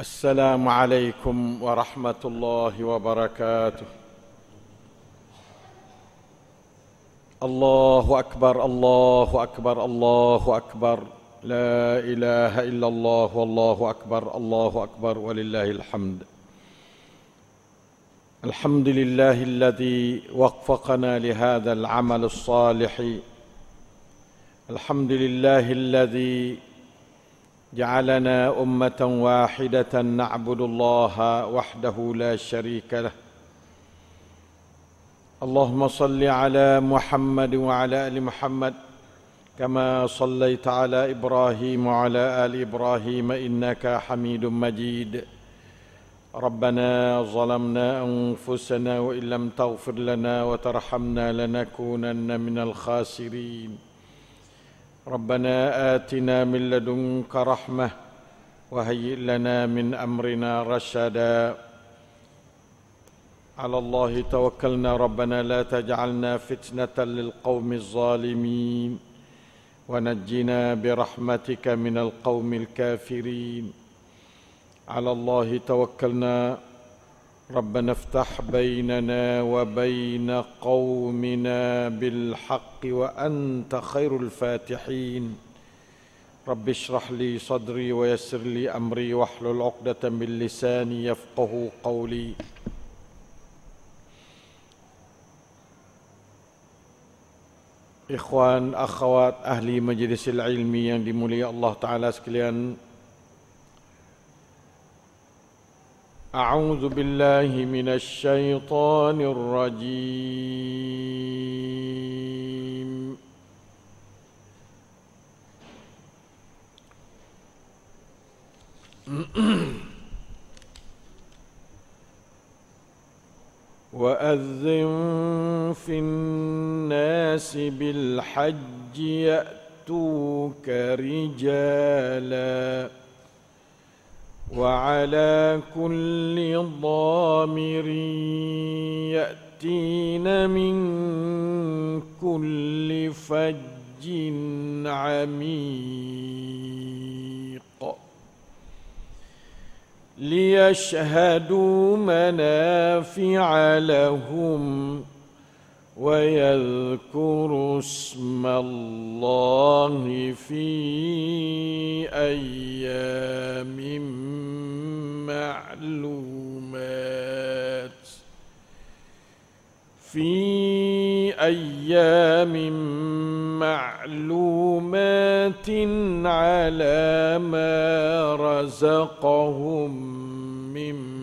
السلام عليكم ورحمه الله وبركاته الله اكبر الله اكبر الله اكبر لا اله الا الله والله اكبر الله اكبر ولله الحمد الحمد لله الذي وفقنا لهذا العمل الصالح الحمد لله الذي جعلنا امه واحده نعبد الله وحده لا شريك له اللهم صل على محمد وعلى ال محمد كما صليت على ابراهيم وعلى ال ابراهيم انك حميد مجيد ربنا ظلمنا انفسنا وان لم تغفر لنا وترحمنا لنكونن من الخاسرين ربنا آتنا من لدنك رحمة وهيئ لنا من أمرنا رشدا على الله توكلنا ربنا لا تجعلنا فتنة للقوم الظالمين ونجنا برحمتك من القوم الكافرين على الله توكلنا ربنا افتح بيننا وبين قومنا بالحق وانت خير الفاتحين رب اشرح لي صدري ويسر لي امري واحلل عقده من لساني يفقه قولي اخوان اخوات اهلي مجلس العلم yang الله Allah Ta'ala sekalian أعوذ بالله من الشيطان الرجيم وأذن في الناس بالحج يأتوك رجالاً وعلى كل ضامر يأتين من كل فج عميق ليشهدوا منافع لهم ويذكر اسم الله في ايام معلومات في ايام معلومات على ما رزقهم من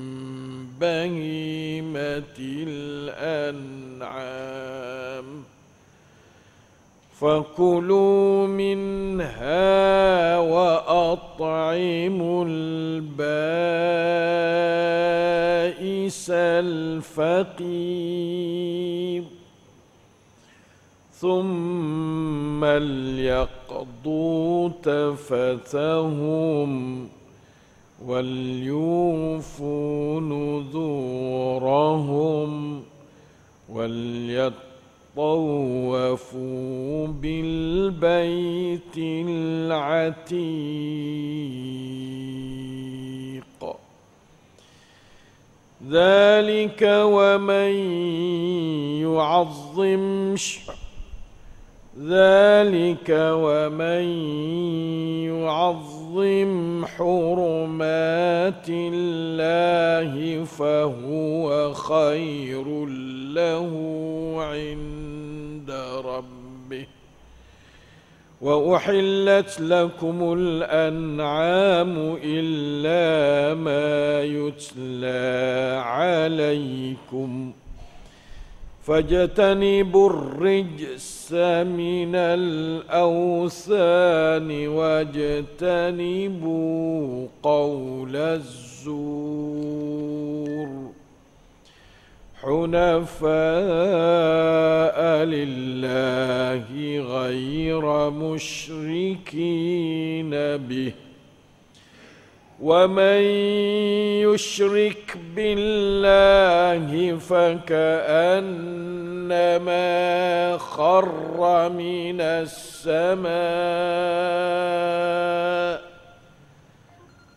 بهيمة الأنعام فكلوا منها وأطعموا البائس الفقير ثم ليقضوا تفتهم وليوفوا نذورهم وليطوفوا بالبيت العتيق ذلك ومن يعظم شعر ذلك ومن يعظم حرمات الله فهو خير له عند ربه وأحلت لكم الأنعام إلا ما يتلى عليكم ۖ فاجتنبوا الرجس من الأوثان واجتنبوا قول الزور حنفاء لله غير مشركين به ومن يشرك بالله فكأنما خر من السماء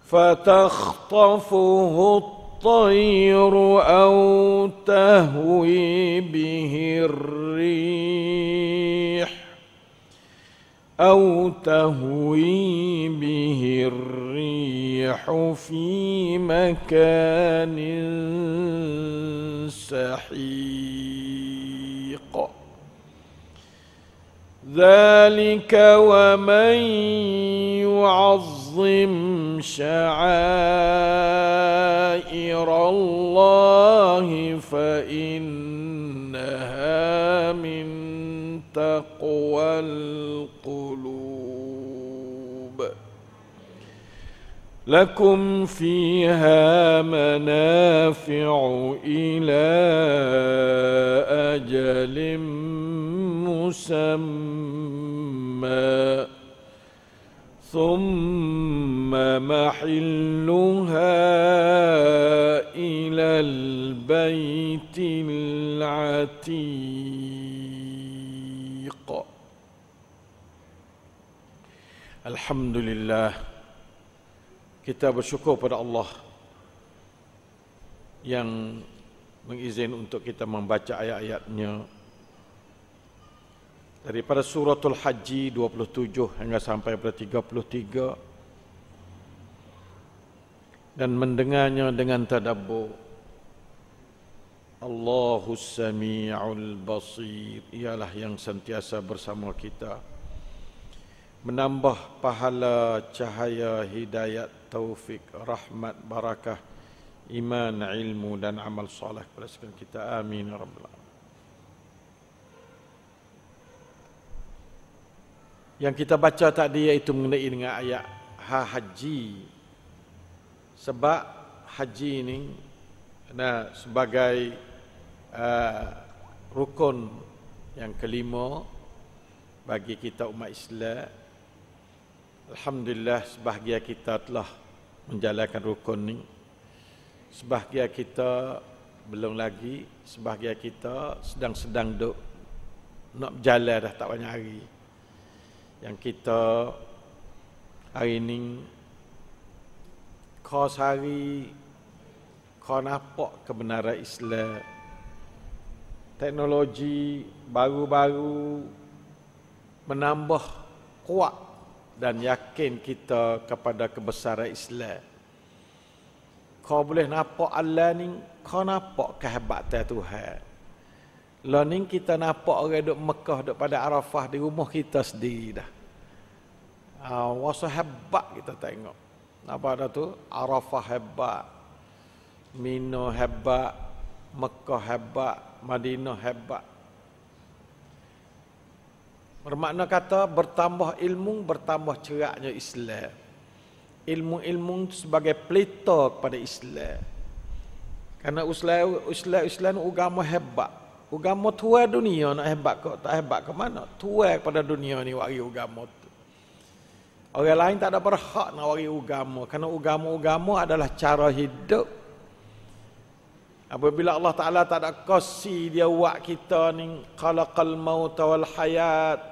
فتخطفه الطير أو تهوي به الريح أو تهوي به الريح في مكان سحيق ذلك ومن يعظم شعائر لكم فيها منافع إلى أجل مسمى ثم محلها إلى البيت العتيق الحمد لله kita bersyukur pada Allah yang mengizin untuk kita membaca ayat-ayatnya daripada suratul haji 27 hingga sampai pada 33 dan mendengarnya dengan tadabbur Allahus Sami'ul Basir ialah yang sentiasa bersama kita menambah pahala cahaya hidayat taufik rahmat barakah iman ilmu dan amal soleh kepada sekalian kita amin ya rabbal alamin yang kita baca tadi iaitu mengenai dengan ayat ha haji sebab haji ini nah sebagai uh, rukun yang kelima bagi kita umat Islam Alhamdulillah sebahagia kita telah menjalankan rukun ni Sebahagia kita belum lagi Sebahagia kita sedang-sedang duk Nak berjalan dah tak banyak hari Yang kita hari ni Kau sehari Kau nampak kebenaran Islam Teknologi baru-baru menambah kuat dan yakin kita kepada kebesaran Islam. Kau boleh nampak Allah ni, kau nampak kehebatan Tuhan. Lah ni kita nampak orang duk Mekah duk pada Arafah di rumah kita sendiri dah. Ah, uh, hebat kita tengok. Apa dah tu? Arafah hebat. Mino hebat, Mekah hebat, Madinah hebat. Bermakna kata bertambah ilmu, bertambah ceraknya Islam. Ilmu-ilmu sebagai pelita kepada Islam. Karena Islam Islam Islam agama hebat. Agama tua dunia nak hebat kok tak hebat ke mana? Tua kepada dunia ni wari agama tu. Orang lain tak ada berhak nak wari agama karena agama-agama adalah cara hidup. Apabila Allah Taala tak ada kasih dia buat kita ni qalaqal maut wal hayat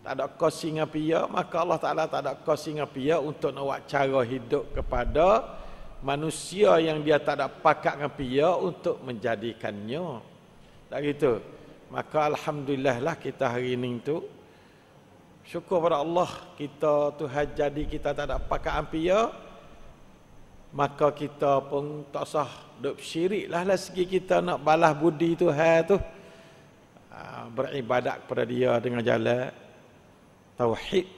tak ada kos singa pia maka Allah Taala tak ada kos singa pia untuk nak buat cara hidup kepada manusia yang dia tak ada pakat dengan pia untuk menjadikannya tak gitu maka alhamdulillah lah kita hari ini tu syukur pada Allah kita Tuhan jadi kita tak ada pakat pia maka kita pun tak sah duk syirik lah lah segi kita nak balas budi Tuhan tu ah, beribadat kepada dia dengan jalan tauhid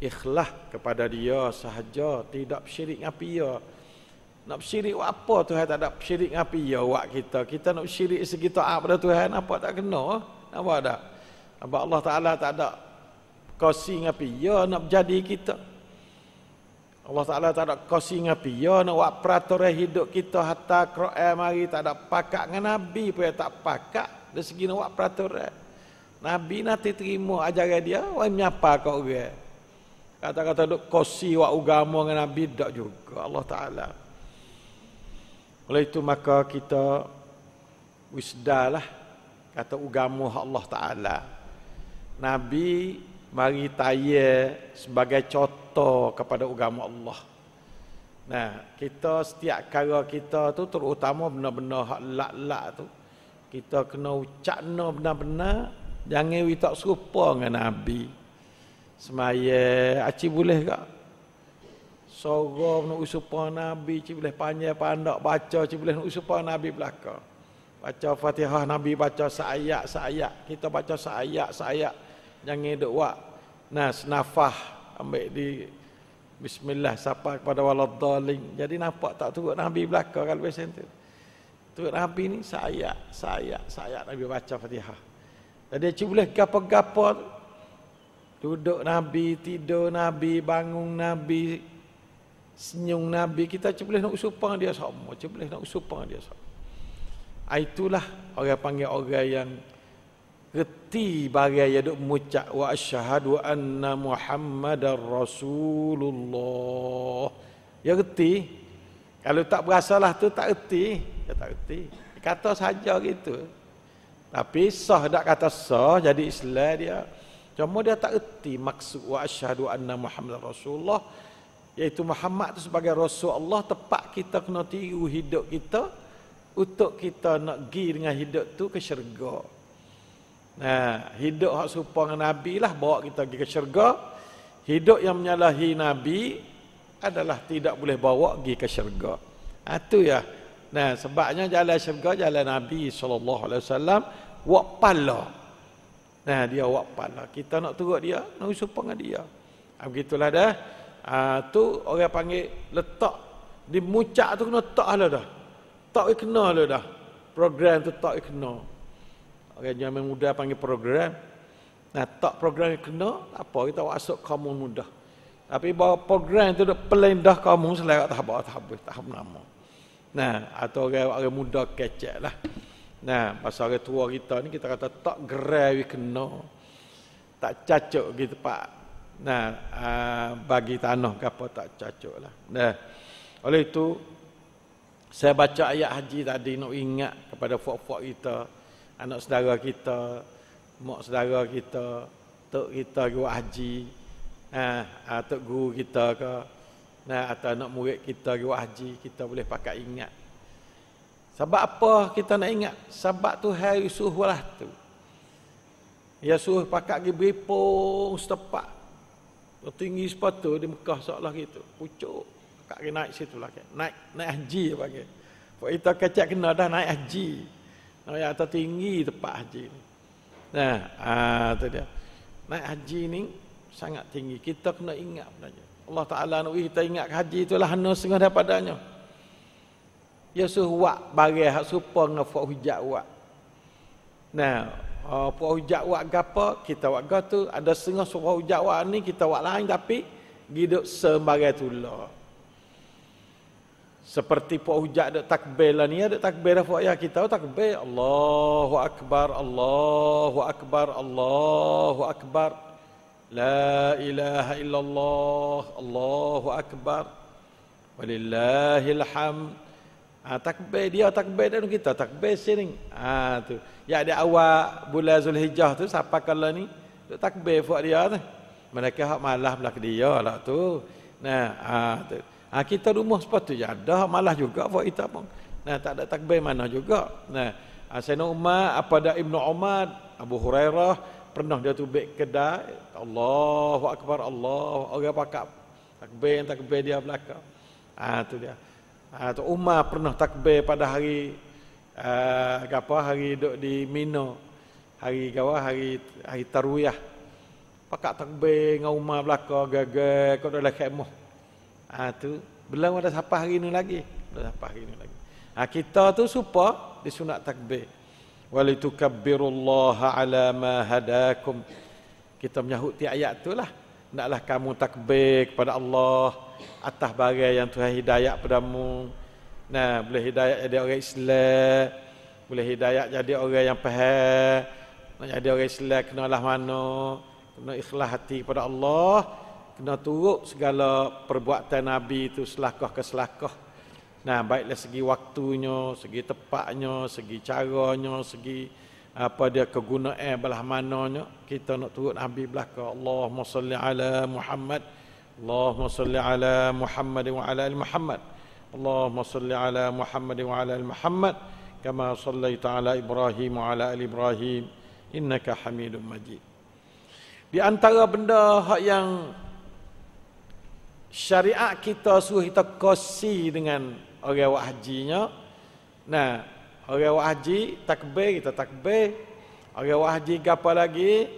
ikhlas kepada dia sahaja tidak syirik dengan dia nak syirik apa Tuhan tak ada syirik dengan dia buat kita kita nak syirik segitu apa pada Tuhan apa tak kena apa ada apa Allah Taala tak ada kasi dengan dia nak jadi kita Allah Taala tak ada kasi dengan dia nak buat peraturan hidup kita hatta Quran mari tak ada pakak dengan nabi pun tak pakak. dari segi nak buat peraturan Nabi nanti terima ajaran dia, wah menyapa kau orang. Kata-kata duk kosi wak agama dengan Nabi tak juga Allah Taala. Oleh itu maka kita wisdalah kata agama Allah Taala. Nabi mari tayar sebagai contoh kepada agama Allah. Nah, kita setiap kara kita tu terutama benar-benar hak lak-lak tu kita kena ucapna benar-benar Jangan we tak serupa dengan Nabi. Semaya, aci boleh tak? Sorga nak serupa Nabi, acik boleh panjang pandak baca, acik boleh nak serupa Nabi belakang. Baca Fatihah Nabi baca sayak sayak kita baca sayak sayak jangan duk buat nas nafah ambil di bismillah sapa kepada waladdalin jadi nampak tak turut Nabi belaka kalau biasa tu turut Nabi ni sayak sayak sayak Nabi baca Fatihah jadi cik boleh gapa-gapa Duduk Nabi, tidur Nabi, bangun Nabi Senyum Nabi, kita cik boleh nak usupan dia sama Cik boleh nak usupan dia sama ah, Itulah orang panggil orang yang Reti bagai yang duk mucak Wa asyahadu anna Muhammadar Rasulullah Ya reti Kalau tak berasalah tu tak reti Ya tak reti Kata saja gitu tapi sah tak kata sah jadi Islam dia. Cuma dia tak erti maksud wa asyhadu anna Muhammad Rasulullah iaitu Muhammad tu sebagai Rasul Allah tepat kita kena tiru hidup kita untuk kita nak pergi dengan hidup tu ke syurga. Nah, hidup hak serupa dengan Nabi lah bawa kita pergi ke syurga. Hidup yang menyalahi Nabi adalah tidak boleh bawa pergi ke syurga. Ha, tu ya. Nah, sebabnya jalan syurga jalan Nabi sallallahu alaihi wasallam wak pala. Nah, dia wak pala. Kita nak turut dia, nak serupa dengan dia. Ah begitulah dah. Ah tu orang panggil letak di mucak tu kena tak lah dah. Tak kena lah dah. Program tu tak kena. Orang zaman muda panggil program. Nah, tak program kena, apa kita masuk kamu muda. Tapi bawa program tu dah pelindah kamu selera tak apa, tak habis, tak habis nama. Nah, atau orang orang muda kecek lah. Nah, pasal orang tua kita ni kita kata tak gerai we kena. Tak cacok gitu Pak. Nah, uh, bagi tanah ke apa tak cacok lah. Nah. Oleh itu saya baca ayat haji tadi nak ingat kepada fok-fok kita, anak saudara kita, mak saudara kita, tok kita ke haji. Nah, uh, ah, tok guru kita ke Nah, atau anak murid kita pergi buat haji, kita boleh pakai ingat. Sebab apa kita nak ingat? Sebab tu hari Yusuf walah tu. Yusuf ya, pakai pergi beripung setepak. Tinggi sepatu di Mekah seolah gitu. Pucuk. Kak pergi naik situ lah. Naik, naik haji apa lagi. Kalau kita kacak kena dah naik haji. Naik atas tinggi tempat haji ni. Nah, ah, tu dia. Naik haji ni sangat tinggi. Kita kena ingat benda Allah Ta'ala nak kita ingat haji itulah hana sengah daripadanya. Ya suh wak bagai hak supa dengan puak hujak wak. Nah, uh, puak hujak wak gapa, kita wak gatu. Ada sengah puak hujak wak ni, kita wak lain tapi hidup sembagai tulah. Seperti puak hujak ada takbir ni, ada takbir lah puak ya kita, takbir. Allahu Akbar, Allahu Akbar, Allahu Akbar. Allahu Akbar. لا إله إلا الله الله أكبر ولله الحمد Ah, takbir dia takbir dan kita takbir sering. Ah ha, tu. Ya ada awak bulan Zulhijjah tu siapa kala ni? takbir buat dia Mereka hak malah belak dia lah tu. Nah, ah tu. Ah kita rumah sepatu je ya, ada malah juga buat kita pun. Nah, tak ada takbir mana juga. Nah, ah, Sayyidina Umar apa dah Ibnu Umar, Abu Hurairah, pernah dia tu baik kedai Allahu akbar Allah orang pakak takbir takbir dia belakang ah ha, tu dia ah ha, tu Umar pernah takbir pada hari uh, apa hari duduk di Mino hari gawa hari hari tarwiyah pakak takbir dengan Umar belakang gagal kau dah lekemoh ah ha, tu belum ada siapa hari ini lagi belum siapa hari ini lagi ha, kita tu supa disunat takbir walitukabbirullaha ala ma hadakum kita menyahut tiap ayat tu lah naklah kamu takbir kepada Allah atas bagai yang Tuhan pada mu, nah boleh hidayah jadi orang Islam boleh hidayah jadi orang yang faham nak jadi orang Islam kenalah mana kena ikhlas hati kepada Allah kena turut segala perbuatan Nabi itu selakoh ke selakah Nah, baiklah segi waktunya, segi tepatnya, segi caranya, segi apa dia kegunaan belah mananya, kita nak turut Nabi belakang. Allahumma salli ala Muhammad. Allahumma salli ala Muhammad wa ala al Muhammad. Allahumma salli ala Muhammad wa ala al Muhammad. Kama salli taala Ibrahim wa ala al Ibrahim. Innaka hamidun majid. Di antara benda yang syariat kita suruh kita kasih dengan orang buat hajinya. Nah, orang buat haji takbir kita takbir. Orang buat haji gapo lagi?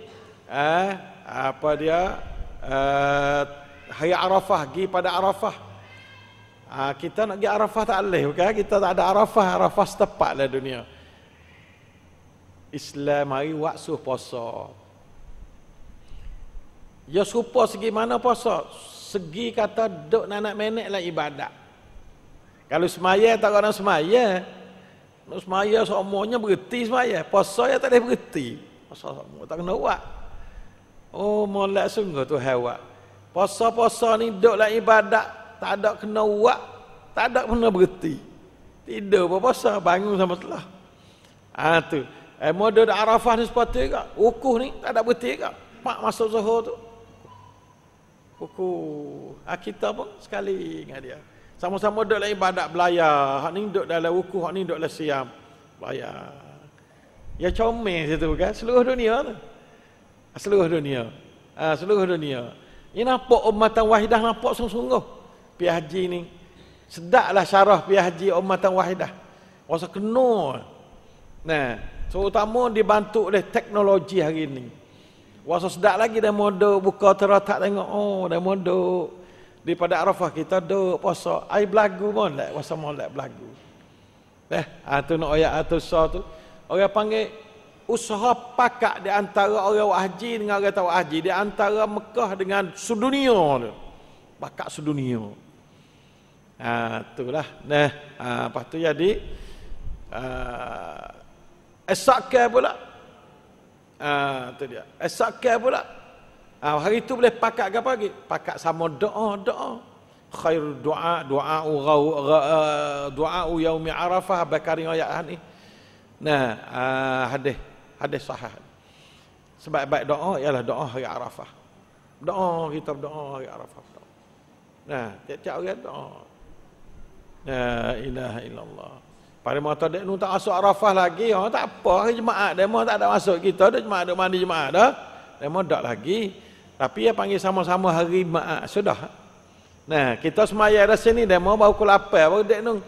Eh, apa dia? Eh, hari Arafah gi pada Arafah. Ah, kita nak pergi Arafah tak boleh bukan? Kita tak ada Arafah, Arafah tepatlah dunia. Islam hari buat suh puasa. Ya supa segi mana puasa? Segi kata duk nak nak menek lah ibadat. Kalau semaya tak orang semaya. Nak semaya semuanya berhenti semaya. Puasa ya tak ada berhenti. Puasa semua tak kena buat. Oh molek sungguh tu hewak. Puasa-puasa ni duduklah ibadat. Tak ada kena buat. Tak ada pernah berhenti. Tidak pun puasa. Bangun sama telah. Ha tu. Eh moda di Arafah ni sepatutnya juga. Ukuh ni tak ada berhenti juga. Pak masuk zuhur tu. Ukuh. Ha, kita pun sekali dengan dia. Sama-sama duduk dalam ibadat belayar. Hak ni duduk dalam wukuh, hak ni duduk dalam siam. Belayar. Ya comel situ kan, seluruh dunia tu. Ah, seluruh dunia. Ha, seluruh dunia. Ini ya nampak umatan wahidah nampak sungguh-sungguh. Pihak haji ni. Sedaklah syarah pihak haji umatan wahidah. Rasa kena. Nah, terutama dibantu oleh teknologi hari ini. Rasa sedak lagi dah mode buka teratak tengok. Oh, dah mode daripada Arafah kita duk puasa. Ai belagu pun lah puasa molek belagu. Eh, atu ha, nak ayat atu ha, sa tu. Orang panggil usaha pakak di antara orang haji dengan orang tak haji di antara Mekah dengan sedunia tu. Pakak sedunia. Ha itulah. Nah, eh, ha lepas tu jadi ha, esok ke pula. ha, tu dia. esak ke pula. Ah ha, hari tu boleh pakat apa lagi? Pakat sama doa, doa. Khair doa, doa ugau eh, doa u yaumi Arafah bakari ayat ni. Nah, uh, hadis hadis sahih. Sebab baik doa ialah doa hari Arafah. Doa kita doa hari Arafah. Doa. Nah, tiap-tiap orang doa. Nah, ilaha illallah. Pada mata dek nu tak masuk Arafah lagi, oh, tak apa hari jemaah mahu tak ada masuk kita, ada jemaah ada mandi jemaah dah. Demo tak lagi. Tapi dia panggil sama-sama hari maaf. Ah, sudah. Nah, kita semayah dah sini, dia mau baru kul apa, baru dia nung.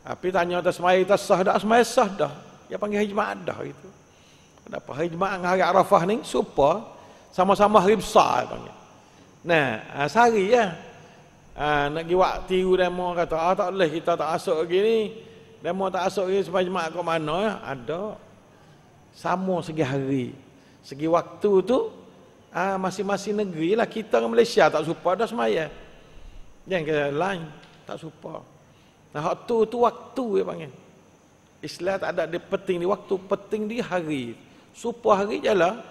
Tapi tanya atas semayah, kita sah dah, semayah sah dah. Dia panggil hari jemaah dah. Gitu. Kenapa hari jemaah dengan hari Arafah ni, supa, sama-sama hari besar. Dia panggil. Nah, ah, sehari ya. Ah, nak pergi waktu itu, dia mau kata, ah, tak boleh, kita tak asok lagi ni. Dia mau tak asok lagi, semayah jemaah ke mana? Ya? Ada. Sama segi hari. Segi waktu tu, ah masing-masing negeri lah kita dengan Malaysia tak serupa dah semaya. Yang kata lain tak serupa. Nah, waktu tu waktu dia panggil. Islam tak ada dia penting di waktu, penting di hari. Serupa hari jelah.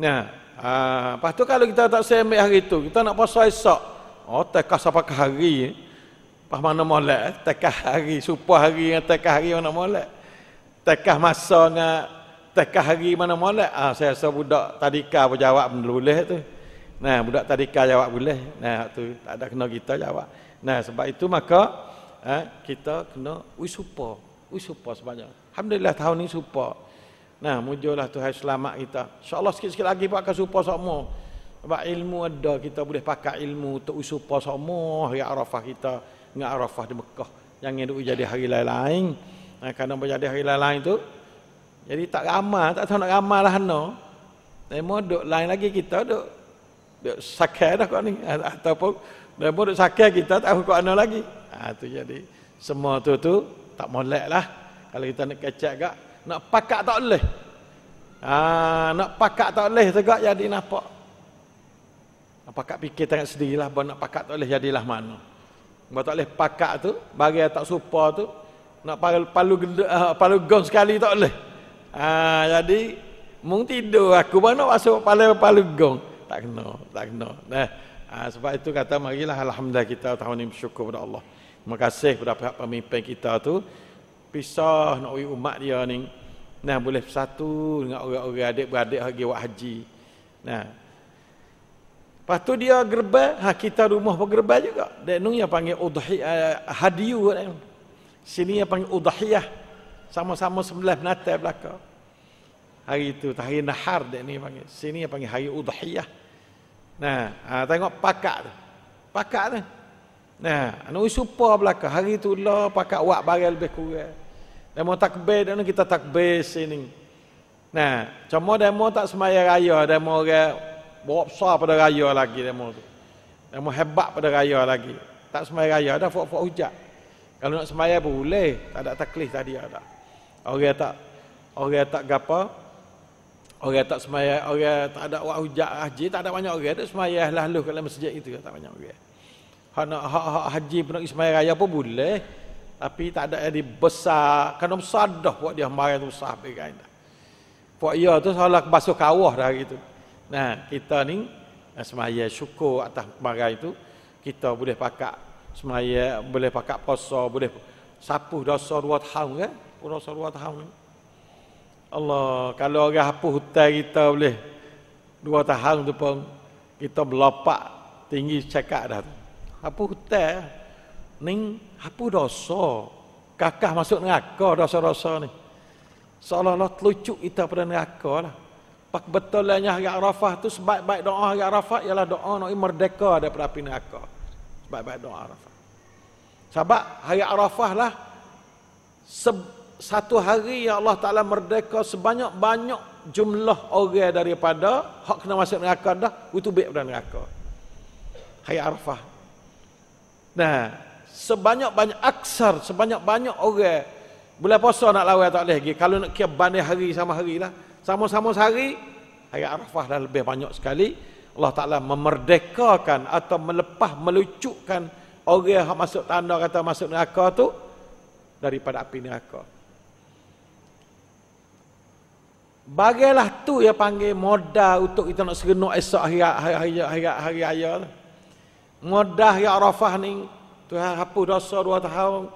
Nah, ah lepas tu kalau kita tak sembe hari tu, kita nak puasa esok. Oh, tak sampai ke hari. Pas mana molek, eh? tekah hari, supah hari dengan tekah hari mana molek. Tekah masa dengan Tekah hari mana molek. Ah saya rasa budak tadika pun jawab boleh tu. Nah, budak tadika jawab boleh. Nah, tu tak ada kena kita jawab. Nah, sebab itu maka ha, kita kena ui supa. Ui supa sebenarnya. Alhamdulillah tahun ni supa. Nah, mujurlah Tuhan selamat kita. InsyaAllah sikit-sikit lagi pun akan supa semua. Sebab ilmu ada, kita boleh pakai ilmu untuk ui supa semua hari Arafah kita. Dengan Arafah di Mekah. Jangan duk jadi hari lain-lain. Nah, kerana berjadi hari lain-lain tu, jadi tak ramah, tak tahu nak ramah lah no. Demo duk lain lagi kita duk duk sakai dah kau ni ataupun ah, demo duk sakai kita tak tahu kau ana lagi. Ha tu jadi semua tu tu tak molek lah. Kalau kita nak kecek gak nak pakak tak boleh. Ha nak pakak tak boleh tu gak jadi nampak. Apakah fikir tangan sendirilah lah, nak pakak tak boleh jadilah mana. Bah tak boleh pakak tu bagi tak supa tu nak palu palu, palu gong sekali tak boleh. Ah jadi mung tidur aku mana masuk pale kepala gong. Tak kena, tak kena. Nah, ah, sebab itu kata marilah alhamdulillah kita tahun ini bersyukur kepada Allah. Terima kasih kepada pihak pemimpin kita tu pisah nak ui umat dia ni. Nah boleh bersatu dengan orang-orang adik-beradik pergi buat haji. Nah. Lepas tu dia gerba. ha, kita rumah pun gerbal juga. Dan ni yang panggil udhiyah. uh, hadiyu. Sini yang panggil udhiyah. Sama-sama sembelih menatai belakang. Hari itu, hari nahar dia ni panggil. Sini panggil hari udhiyah. Nah, ha, tengok pakat tu. Pakat tu. Nah, anu supa belakang. Hari tu lah pakat wak barang lebih kurang. Demo takbir dan kita takbir sini. Nah, cuma mau tak semaya raya, demo orang bawa besar pada raya lagi mau tu. mau hebat pada raya lagi. Tak semaya raya dah fok-fok hujak. Kalau nak semaya boleh, tak ada taklis tadi ada. Tak. Orang tak orang tak gapa. Orang tak semaya, orang tak ada wak hujak haji, tak ada banyak orang tak semaya lah lalu kalau masjid itu tak banyak orang. Hak nak hak -ha haji pun nak semaya raya pun boleh. Tapi tak ada yang dibesar, kena besar dah buat dia hamba yang usah pegang dah. Buat ia ya tu salah basuh kawah dah gitu. Nah, kita ni eh, semaya syukur atas hamba itu, kita boleh pakai semaya boleh pakai posa, boleh sapu dosa dua tahun kan. Pura Sarua tahun ni. Allah, kalau orang hapus hutang kita boleh dua tahun tu pun kita melopak tinggi cakap dah tu. Hapus hutang ni hapus dosa. Kakak masuk neraka dosa-dosa ni. Seolah-olah telucuk kita pada neraka lah. Pak betulnya hari Arafah tu sebaik-baik doa hari Arafah ialah doa nak merdeka daripada api neraka. Sebaik-baik doa Arafah. Sebab hari Arafah lah se- satu hari yang Allah Ta'ala merdeka sebanyak-banyak jumlah orang daripada hak kena masuk neraka dah, itu baik pada neraka. Hai Arafah. Nah, sebanyak-banyak aksar, sebanyak-banyak orang boleh puasa nak lawan tak boleh lagi. Kalau nak kira banding hari sama hari lah. Sama-sama sehari, hari Arafah dah lebih banyak sekali. Allah Ta'ala memerdekakan atau melepah, melucukkan orang yang masuk tanda kata masuk neraka tu daripada api neraka. Bagailah tu yang panggil modal untuk kita nak segenuk esok hari hari hari hari hari raya. Modal ya Arafah ni Tuhan hapus dosa dua tahun.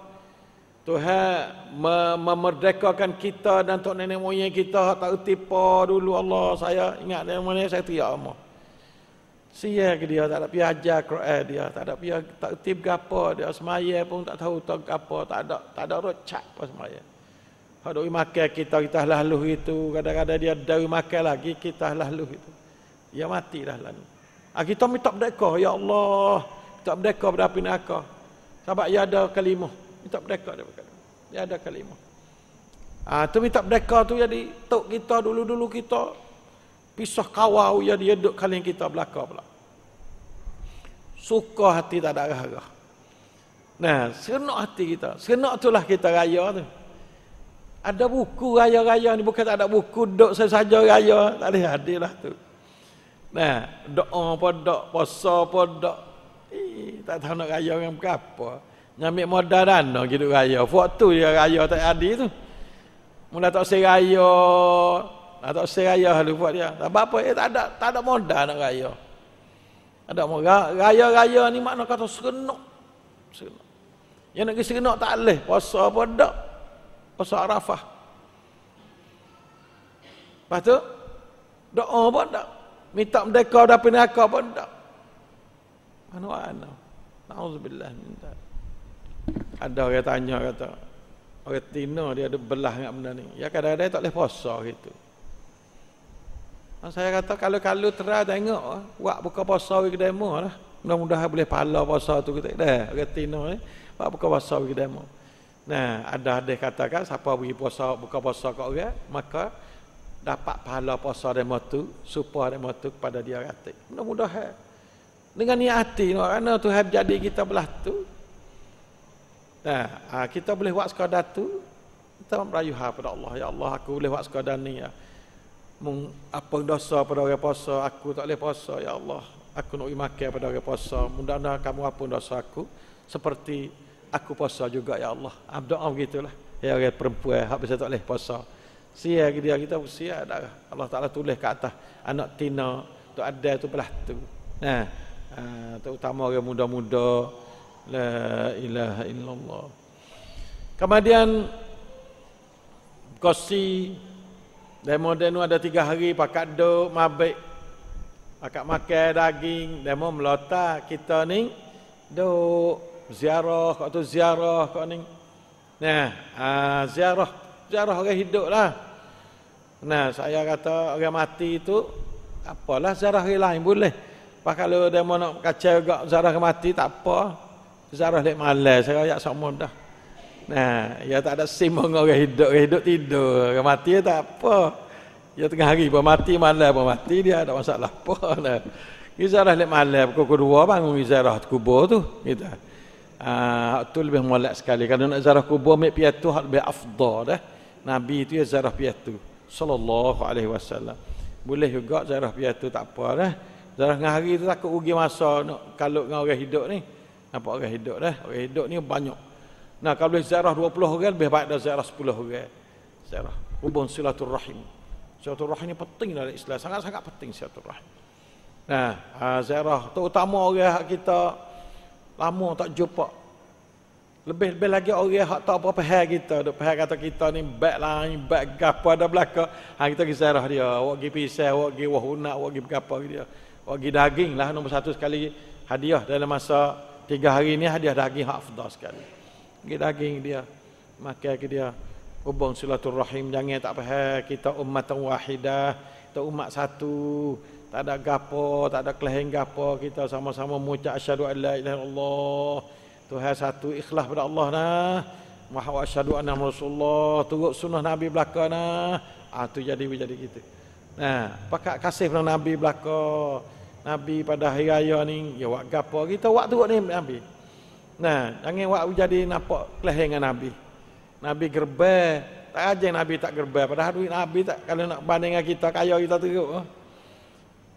Tuhan memerdekakan kita dan tok nenek moyang kita tak tertipu dulu Allah saya ingat nenek moyang saya tu ya Allah. Sia ke dia tak ada pi ajar Quran dia tak ada pi tak tertip gapo dia semaya pun tak tahu tak apa tak ada tak ada rocak pun semaya. Hadui makan kita kita lalu itu kadang-kadang dia dari makan lagi kita lalu itu. Ya mati dah lalu. Ah kita minta berdeka ya Allah. Minta berdeka pada api neraka. Sebab ya ada kalimah. Minta berdeka dia berkata. Ya ada kalimah. Ah tu minta berdeka tu jadi tok kita dulu-dulu kita pisah kawau ya dia duduk kalian kita belakang pula. Suka hati tak ada harga. Nah, senok hati kita. Senok itulah kita raya tu. Ada buku raya-raya ni bukan tak ada buku dok saya saja raya tak ada hadilah tu. Nah, doa apa dok, puasa apa dok. Eh, tak tahu nak raya dengan berapa. Nyambil modal dana gitu raya. Waktu dia raya tak ada tu. Mula tak saya raya. Tak tak saya raya lalu buat dia. Tak apa, -apa. Eh, tak ada tak ada modal nak raya. Ada raya-raya ni makna kata serenok. Serenok. Yang nak pergi serenok tak boleh. Puasa apa dok. Pasal Arafah. Lepas tu, doa pun tak. Minta merdeka dah penaka pun tak. Mana mana. Na'udzubillah. Ada orang tanya kata, orang tina dia ada belah dengan benda ni. Ya kadang-kadang tak boleh puasa gitu. saya kata kalau-kalau terah tengok, ah, buat buka puasa pergi demo lah. Mudah-mudahan boleh pala puasa tu kita. Dah, orang tina ni, buat buka puasa pergi demo. Nah, ada ada katakan siapa pergi puasa buka puasa kat orang, maka dapat pahala puasa dia mati, supaya dia mati kepada dia rata. Mudah-mudahan. Dengan niat hati, no, kerana Tuhan jadi kita belah tu. Nah, ah, kita boleh buat sekadar tu, kita merayu pada Allah. Ya Allah, aku boleh buat sekadar ni. Ya. Mung, apa dosa pada orang puasa, aku tak boleh puasa. Ya Allah, aku nak makan pada orang puasa. Mudah-mudahan kamu apa dosa aku. Seperti aku puasa juga ya Allah. Abdu'ah begitulah. Ya orang perempuan hak bisa tak boleh puasa. Sia dia kita sia dah. Allah Taala tulis kat atas anak tina tu ada tu belah tu. Nah, uh, ah, terutama orang muda-muda la ilaha illallah. Kemudian kosi demo demo ada tiga hari Pakak do mabek pakak makan daging demo melota kita ni do ziarah kau tu ziarah kau ni nah uh, ziarah ziarah orang hidup lah nah saya kata orang mati tu apalah ziarah orang lain boleh Pak kalau dia mau nak kacau juga ziarah orang mati tak apa ziarah lek malas saya ayak sok dah. nah ya tak ada sim orang hidup orang hidup tidur orang mati ya, tak apa ya tengah hari pun mati malas pun mati dia ada masalah apa nah Izarah lek malam Kau 2 bangun izarah kubur tu kita. Gitu. Ah uh, tu lebih molek sekali kalau nak ziarah kubur mek piatu hak lebih afdal dah. Nabi tu ya ziarah piatu sallallahu alaihi wasallam. Boleh juga ziarah piatu tak apa dah. Ziarah ngah hari tu takut rugi masa nak kalau dengan orang hidup ni. apa orang hidup dah. Orang hidup ni banyak. Nah kalau boleh ziarah 20 orang lebih baik dah ziarah 10 orang. Ziarah hubung silaturahim. Silaturahim ni penting dalam Islam. Sangat-sangat penting silaturahim. Nah, uh, ah, tu terutama orang kita lama tak jumpa lebih-lebih lagi orang hak tak apa-apa hal kita duk pahal kata kita ni bag lain bag gapo ada belaka ha kita ke sarah dia awak gi pisah awak gi wahuna awak gi gapo dia awak gi daging lah nombor satu sekali hadiah dalam masa tiga hari ni hadiah daging hak afdal sekali gi daging dia makan ke dia hubung silaturrahim jangan tak pahal kita ummatan wahidah kita umat satu tak ada gapo, tak ada kelahan gapo kita sama-sama muca asyhadu an la ilaha illallah. Tuhan satu ikhlas pada Allah nah. Maha asyhadu anna rasulullah, turut sunnah Nabi belaka nah. Ah tu jadi jadi kita. Nah, pakak kasih pada Nabi belaka. Nabi pada hari raya ni ya wak gapo kita wak turut ni Nabi. Nah, jangan wak jadi nampak kelahan dengan Nabi. Nabi gerbe, tak aja Nabi tak gerbe. Padahal duit Nabi tak kalau nak banding dengan kita kaya kita teruk. Oh.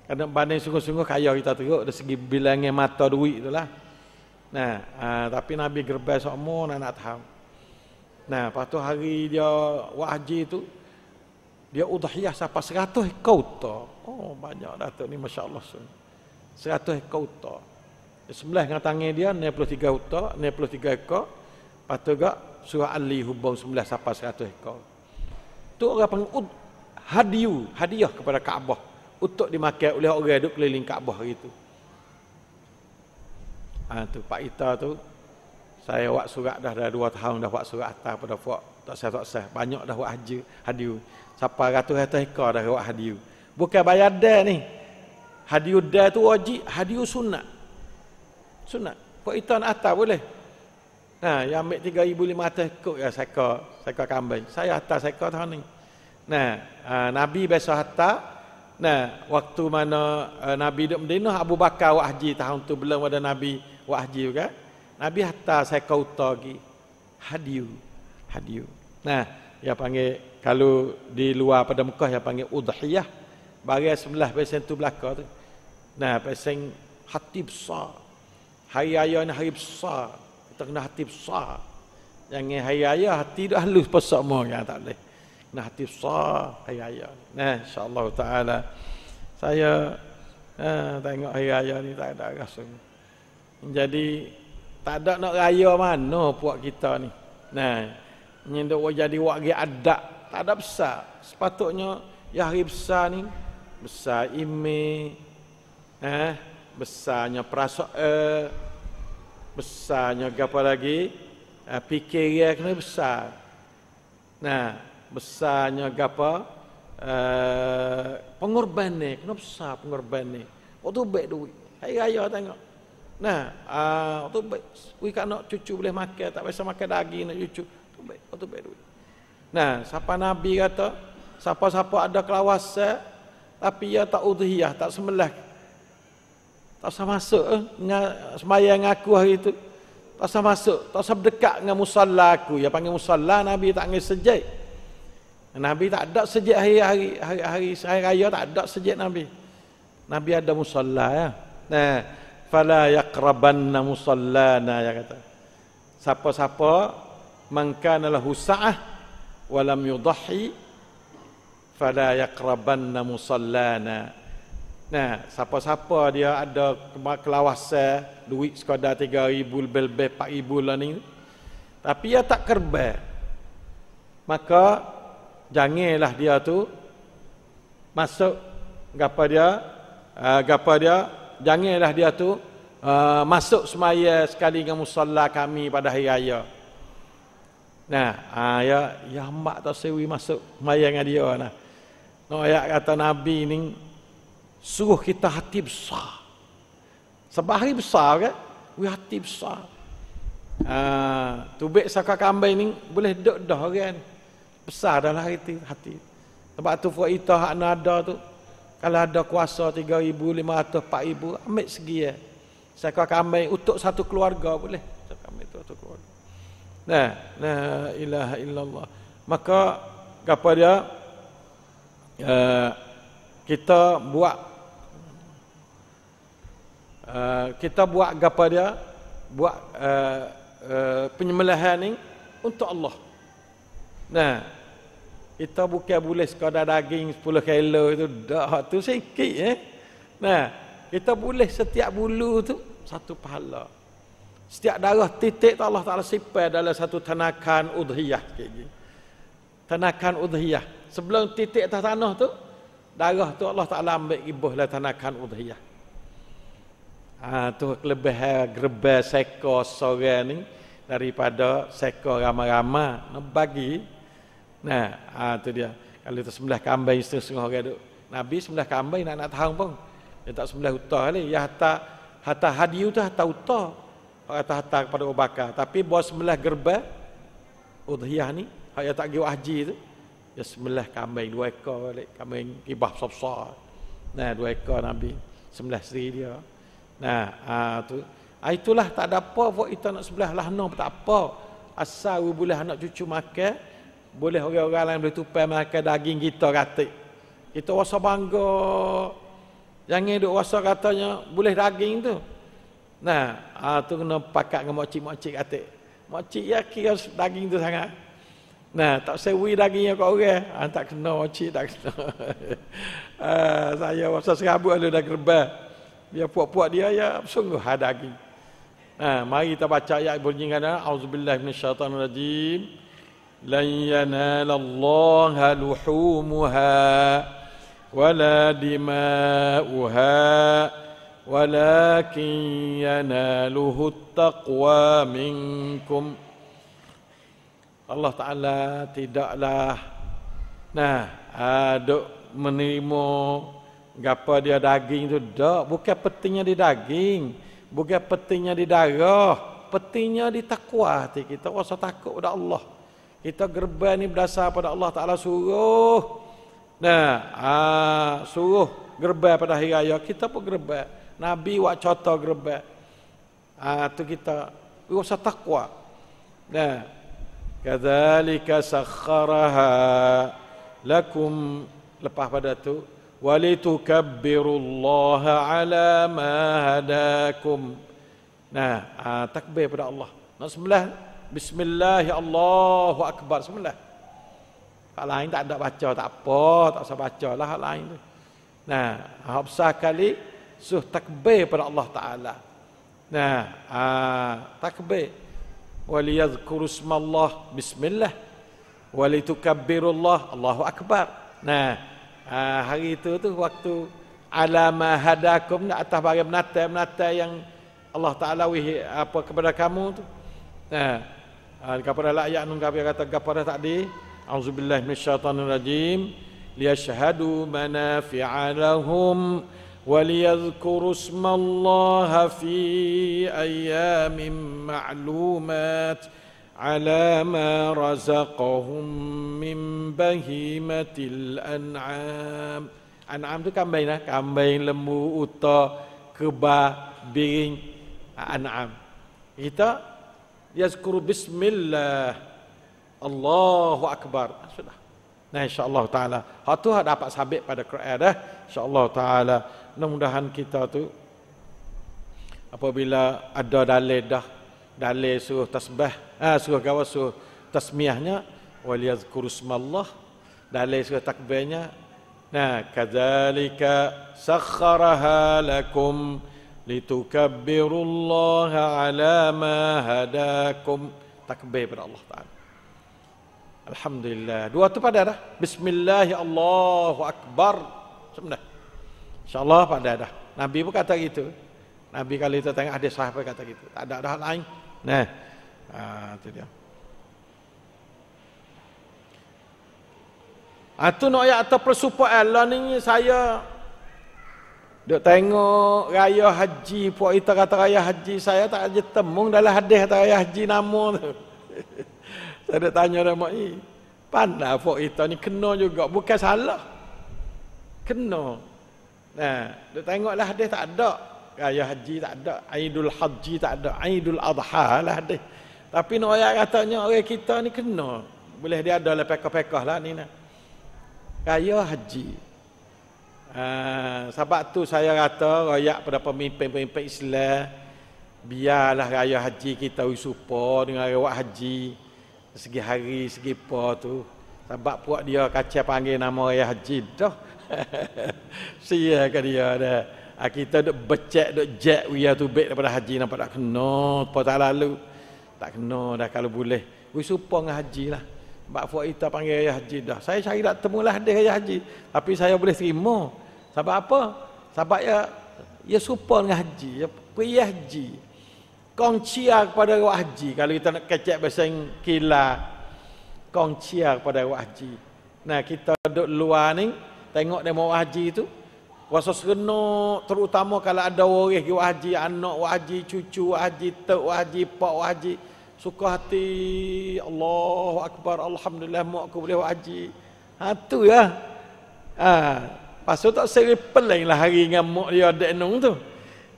Karena banding sungguh-sungguh kaya kita teruk dari segi bilangnya mata duit tu lah. Nah, uh, tapi Nabi gerbas semua nak tahu. Nah, lepas tu hari dia wahji tu, dia udhiyah sampai seratus ekor Oh, banyak datuk ni, Masya Allah. Seratus ekor tu. Sebelah dengan tangan dia, 63 ekor, 63 ekor. Lepas tu juga, surah Ali hubung sebelah sampai seratus ekor. Tu orang panggil hadiyu, hadiah kepada Kaabah untuk dimakai oleh orang yang duduk keliling Kaabah gitu. Ah ha, tu Pak Ita tu saya buat surat dah dah dua tahun dah buat surat atas pada puak tak saya tak saya banyak dah buat haji hadiu siapa ratus ratus ekor dah buat hadiu bukan bayar dah ni hadiu dah tu wajib hadiu sunat sunat Pak Ita nak atas boleh nah ha, yang ambil tiga ribu lima ratus ekor ya saya seka kambing saya atas saya tahun ni nah ha, Nabi besok atas Nah, waktu mana uh, Nabi duduk Madinah, Abu Bakar buat haji tahun tu belum ada Nabi buat haji juga. Nabi hantar saya ke utara lagi. Hadiu. Hadiu. Nah, dia panggil, kalau di luar pada Mekah, dia panggil Udhiyah. Bagi sebelah pesen tu belakang tu. Nah, pesen hati besar. Hari ayah ni hari besar. Kita kena hati besar. Jangan hari ayah, hati dah halus pasak semua. Ya, tak boleh. Nah hati besar hari-hari Nah, insya-Allah taala saya eh, tengok hari-hari ni tak ada rasa. Jadi tak ada nak raya mana puak kita ni. Nah, nyindok jadi wak gi adat, tak ada besar. Sepatutnya ya hari besar ni besar ime eh besarnya perasaan eh, besarnya apa lagi eh, pikir ya kena besar nah besarnya gapa eh pengorban ni kenapa besar pengorban ni kau tu baik duit hari raya tengok nah ah tu baik ui kan nak cucu boleh makan tak biasa makan daging nak cucu tu baik kau tu baik duit nah siapa nabi kata siapa-siapa ada kelawasan tapi ia tak udhiyah tak sembelah. tak sama masuk eh, semayang aku hari itu tak sama masuk tak usah berdekat dengan musalla aku ya panggil musalla nabi tak panggil sejaik Nabi tak ada sejak hari-hari hari-hari hari raya tak ada sejak Nabi. Nabi ada musalla ya. Nah, fala yaqrabanna musallana ya kata. Siapa-siapa mangkana lahu sa'ah wa lam yudhi fala yaqrabanna musallana. Nah, siapa-siapa dia ada kelawasan duit sekadar 3000 lebih-lebih 4000 lah ni. Tapi ia tak kerba. Maka janganlah dia tu masuk gapa dia ah, gapa dia janganlah dia tu ah, masuk semaya sekali dengan musalla kami pada hari raya nah uh, ya ya hamba tak sewi masuk semaya dengan dia nah no ayat kata nabi ni suruh kita hati besar sebahari besar kan we hati besar uh, tubik saka kambing ni boleh dok dah kan besar dalam hati hati. Sebab tu fuita hak nada tu kalau ada kuasa 3000 500 4000 ambil segi ya. Saya kau akan ambil untuk satu keluarga boleh. Saya akan ambil satu keluarga. Nah, la ilaha illallah. Maka apa dia? Uh, kita buat Uh, kita buat gapa dia buat uh, uh, penyembelihan ni untuk Allah nah itu bukan boleh sekadar daging 10 kilo itu dah tu sikit eh. Nah, kita boleh setiap bulu tu satu pahala. Setiap darah titik tu Allah Taala sifat dalam satu tanakan udhiyah gitu. Tanakan udhiyah. Sebelum titik atas tanah tu darah tu Allah Taala ambil ibuh lah tanakan udhiyah. Ah ha, tu kelebihan eh, gerba seko sore ni daripada seko rama-rama nak bagi Nah, ah tu dia. Kalau tu sembelah kambing setengah setengah orang duk. Nabi sembelah kambing nak nak tahu pun. Dia tak sembelah utah ni. Ya hatta hatta hadiu tu hatta utah. Orang hatta, hatta kepada Abu Bakar. Tapi buat sembelah gerba udhiyah ni, hak yang tak giwak haji tu. Ya sembelah kambing dua ekor balik, kambing kibah besar-besar. Nah, dua ekor Nabi sembelah sendiri dia. Nah, ah tu. Ah itulah tak ada apa buat kita nak sembelah lahno tak apa. Asal bulan anak cucu makan, boleh orang-orang lain boleh tupai makan daging kita kata. Kita rasa bangga. Jangan duk rasa katanya boleh daging tu. Nah, ah tu kena pakat dengan makcik-makcik kata. Makcik ya kira daging tu sangat. Nah, tak sewi dagingnya kat orang. Ah, tak kena makcik, tak kena. ah, saya rasa serabut dulu dah gerbah. Dia puak-puak dia ya sungguh ada daging. Nah, mari kita baca ayat bunyi kan auzubillahi minasyaitanirrajim. rajim. لن ينال الله لحومها ولا دماؤها ولكن يناله التقوى منكم Allah Ta'ala tidaklah nah aduk menerima gapa dia daging tu dak bukan pentingnya di daging bukan pentingnya di darah pentingnya di takwa hati kita rasa takut pada Allah kita gerban ni berdasar pada Allah Ta'ala suruh nah, aa, ha, suruh gerban pada hari raya kita pun gerban Nabi buat contoh gerban itu ha, kita rasa takwa nah kadzalika sakharaha lakum lepas pada tu walitukabbirullaha ala ma hadakum nah aa, ha, takbir pada Allah nak sebelah Bismillah, ya Allahu Akbar. Bismillah. Hak lain tak ada baca, tak apa, tak usah baca lah hak lain tu. Nah, hak besar kali suh takbir pada Allah Taala. Nah, aa, ha, takbir. Wal yadhkuru Allah bismillah. Wal tukabbiru Allah Allahu Akbar. Nah, aa, ha, hari itu tu waktu alama hadakum di atas barang menata-menata yang Allah Taala wihi apa kepada kamu tu. Nah, dan kepada ayat nun kafir kata kepada tadi, auzubillahi minasyaitanir rajim mana fi lahum wa liyadhkuru smallaha fi ayyamin ma'lumat ala ma razaqahum min bahimatil an'am an'am tu kambing lah kambing lembu uta kebah biring ah, an'am kita yazkuru bismillah Allahu akbar ah, sudah nah insyaallah taala ha tu dapat sabit pada Quran dah eh. insyaallah taala mudah-mudahan kita tu apabila ada dalil dah dalil suruh tasbih ah ha, suruh gawas suruh tasmiyahnya wal yazkuru smallah dalil suruh takbirnya nah kadzalika sakharaha lakum الله على ما هداكم takbir kepada Allah taala alhamdulillah dua tu pada dah bismillah Allahu akbar sudah insyaallah pada dah nabi pun kata gitu nabi kali tu tengok ada sahabat kata gitu tak ada dah lain nah ha tu dia Atu nak ayat atau persupaan Allah ni saya Duk tengok raya haji puak kita kata raya haji saya tak ada temung dalam hadis kata raya haji nama tu. saya nak tanya dia mak Pandai puak kita ni kena juga bukan salah. Kena. Nah, duk tengoklah hadis tak ada. Raya haji tak ada, Aidul Haji tak ada, Aidul Adha lah hadis. Tapi nak ayat katanya orang kita ni kena. Boleh dia ada lah pekah-pekah lah ni nak. Raya haji. Ah, sebab tu saya kata rakyat pada pemimpin-pemimpin Islam biarlah raya haji kita usupa dengan rewak haji segi hari segi apa tu sebab puak dia kacau panggil nama raya haji tu sia ke dia dah ah, kita duk becek duk jet wia tu baik daripada haji nampak tak kena apa tak lalu tak kena dah kalau boleh usupa dengan haji lah Mbak Fuaita panggil Yahya Haji dah. Saya cari tak temulah dia Yahya Haji. Tapi saya boleh terima. Sebab apa? Sebab ya ya serupa dengan haji, ya pria haji. Kongcia lah kepada roh haji. Kalau kita nak kecek bahasa yang kila. Kongcia lah kepada roh haji. Nah, kita duduk luar ni, tengok dia mau haji tu. Rasa serenuk terutama kalau ada orang pergi haji, anak haji, cucu haji, tok haji, pak haji suka hati Allahu akbar alhamdulillah mak aku boleh buat haji ha tu ya ha pasal tak seri pelain lah hari dengan mak dia ada enung tu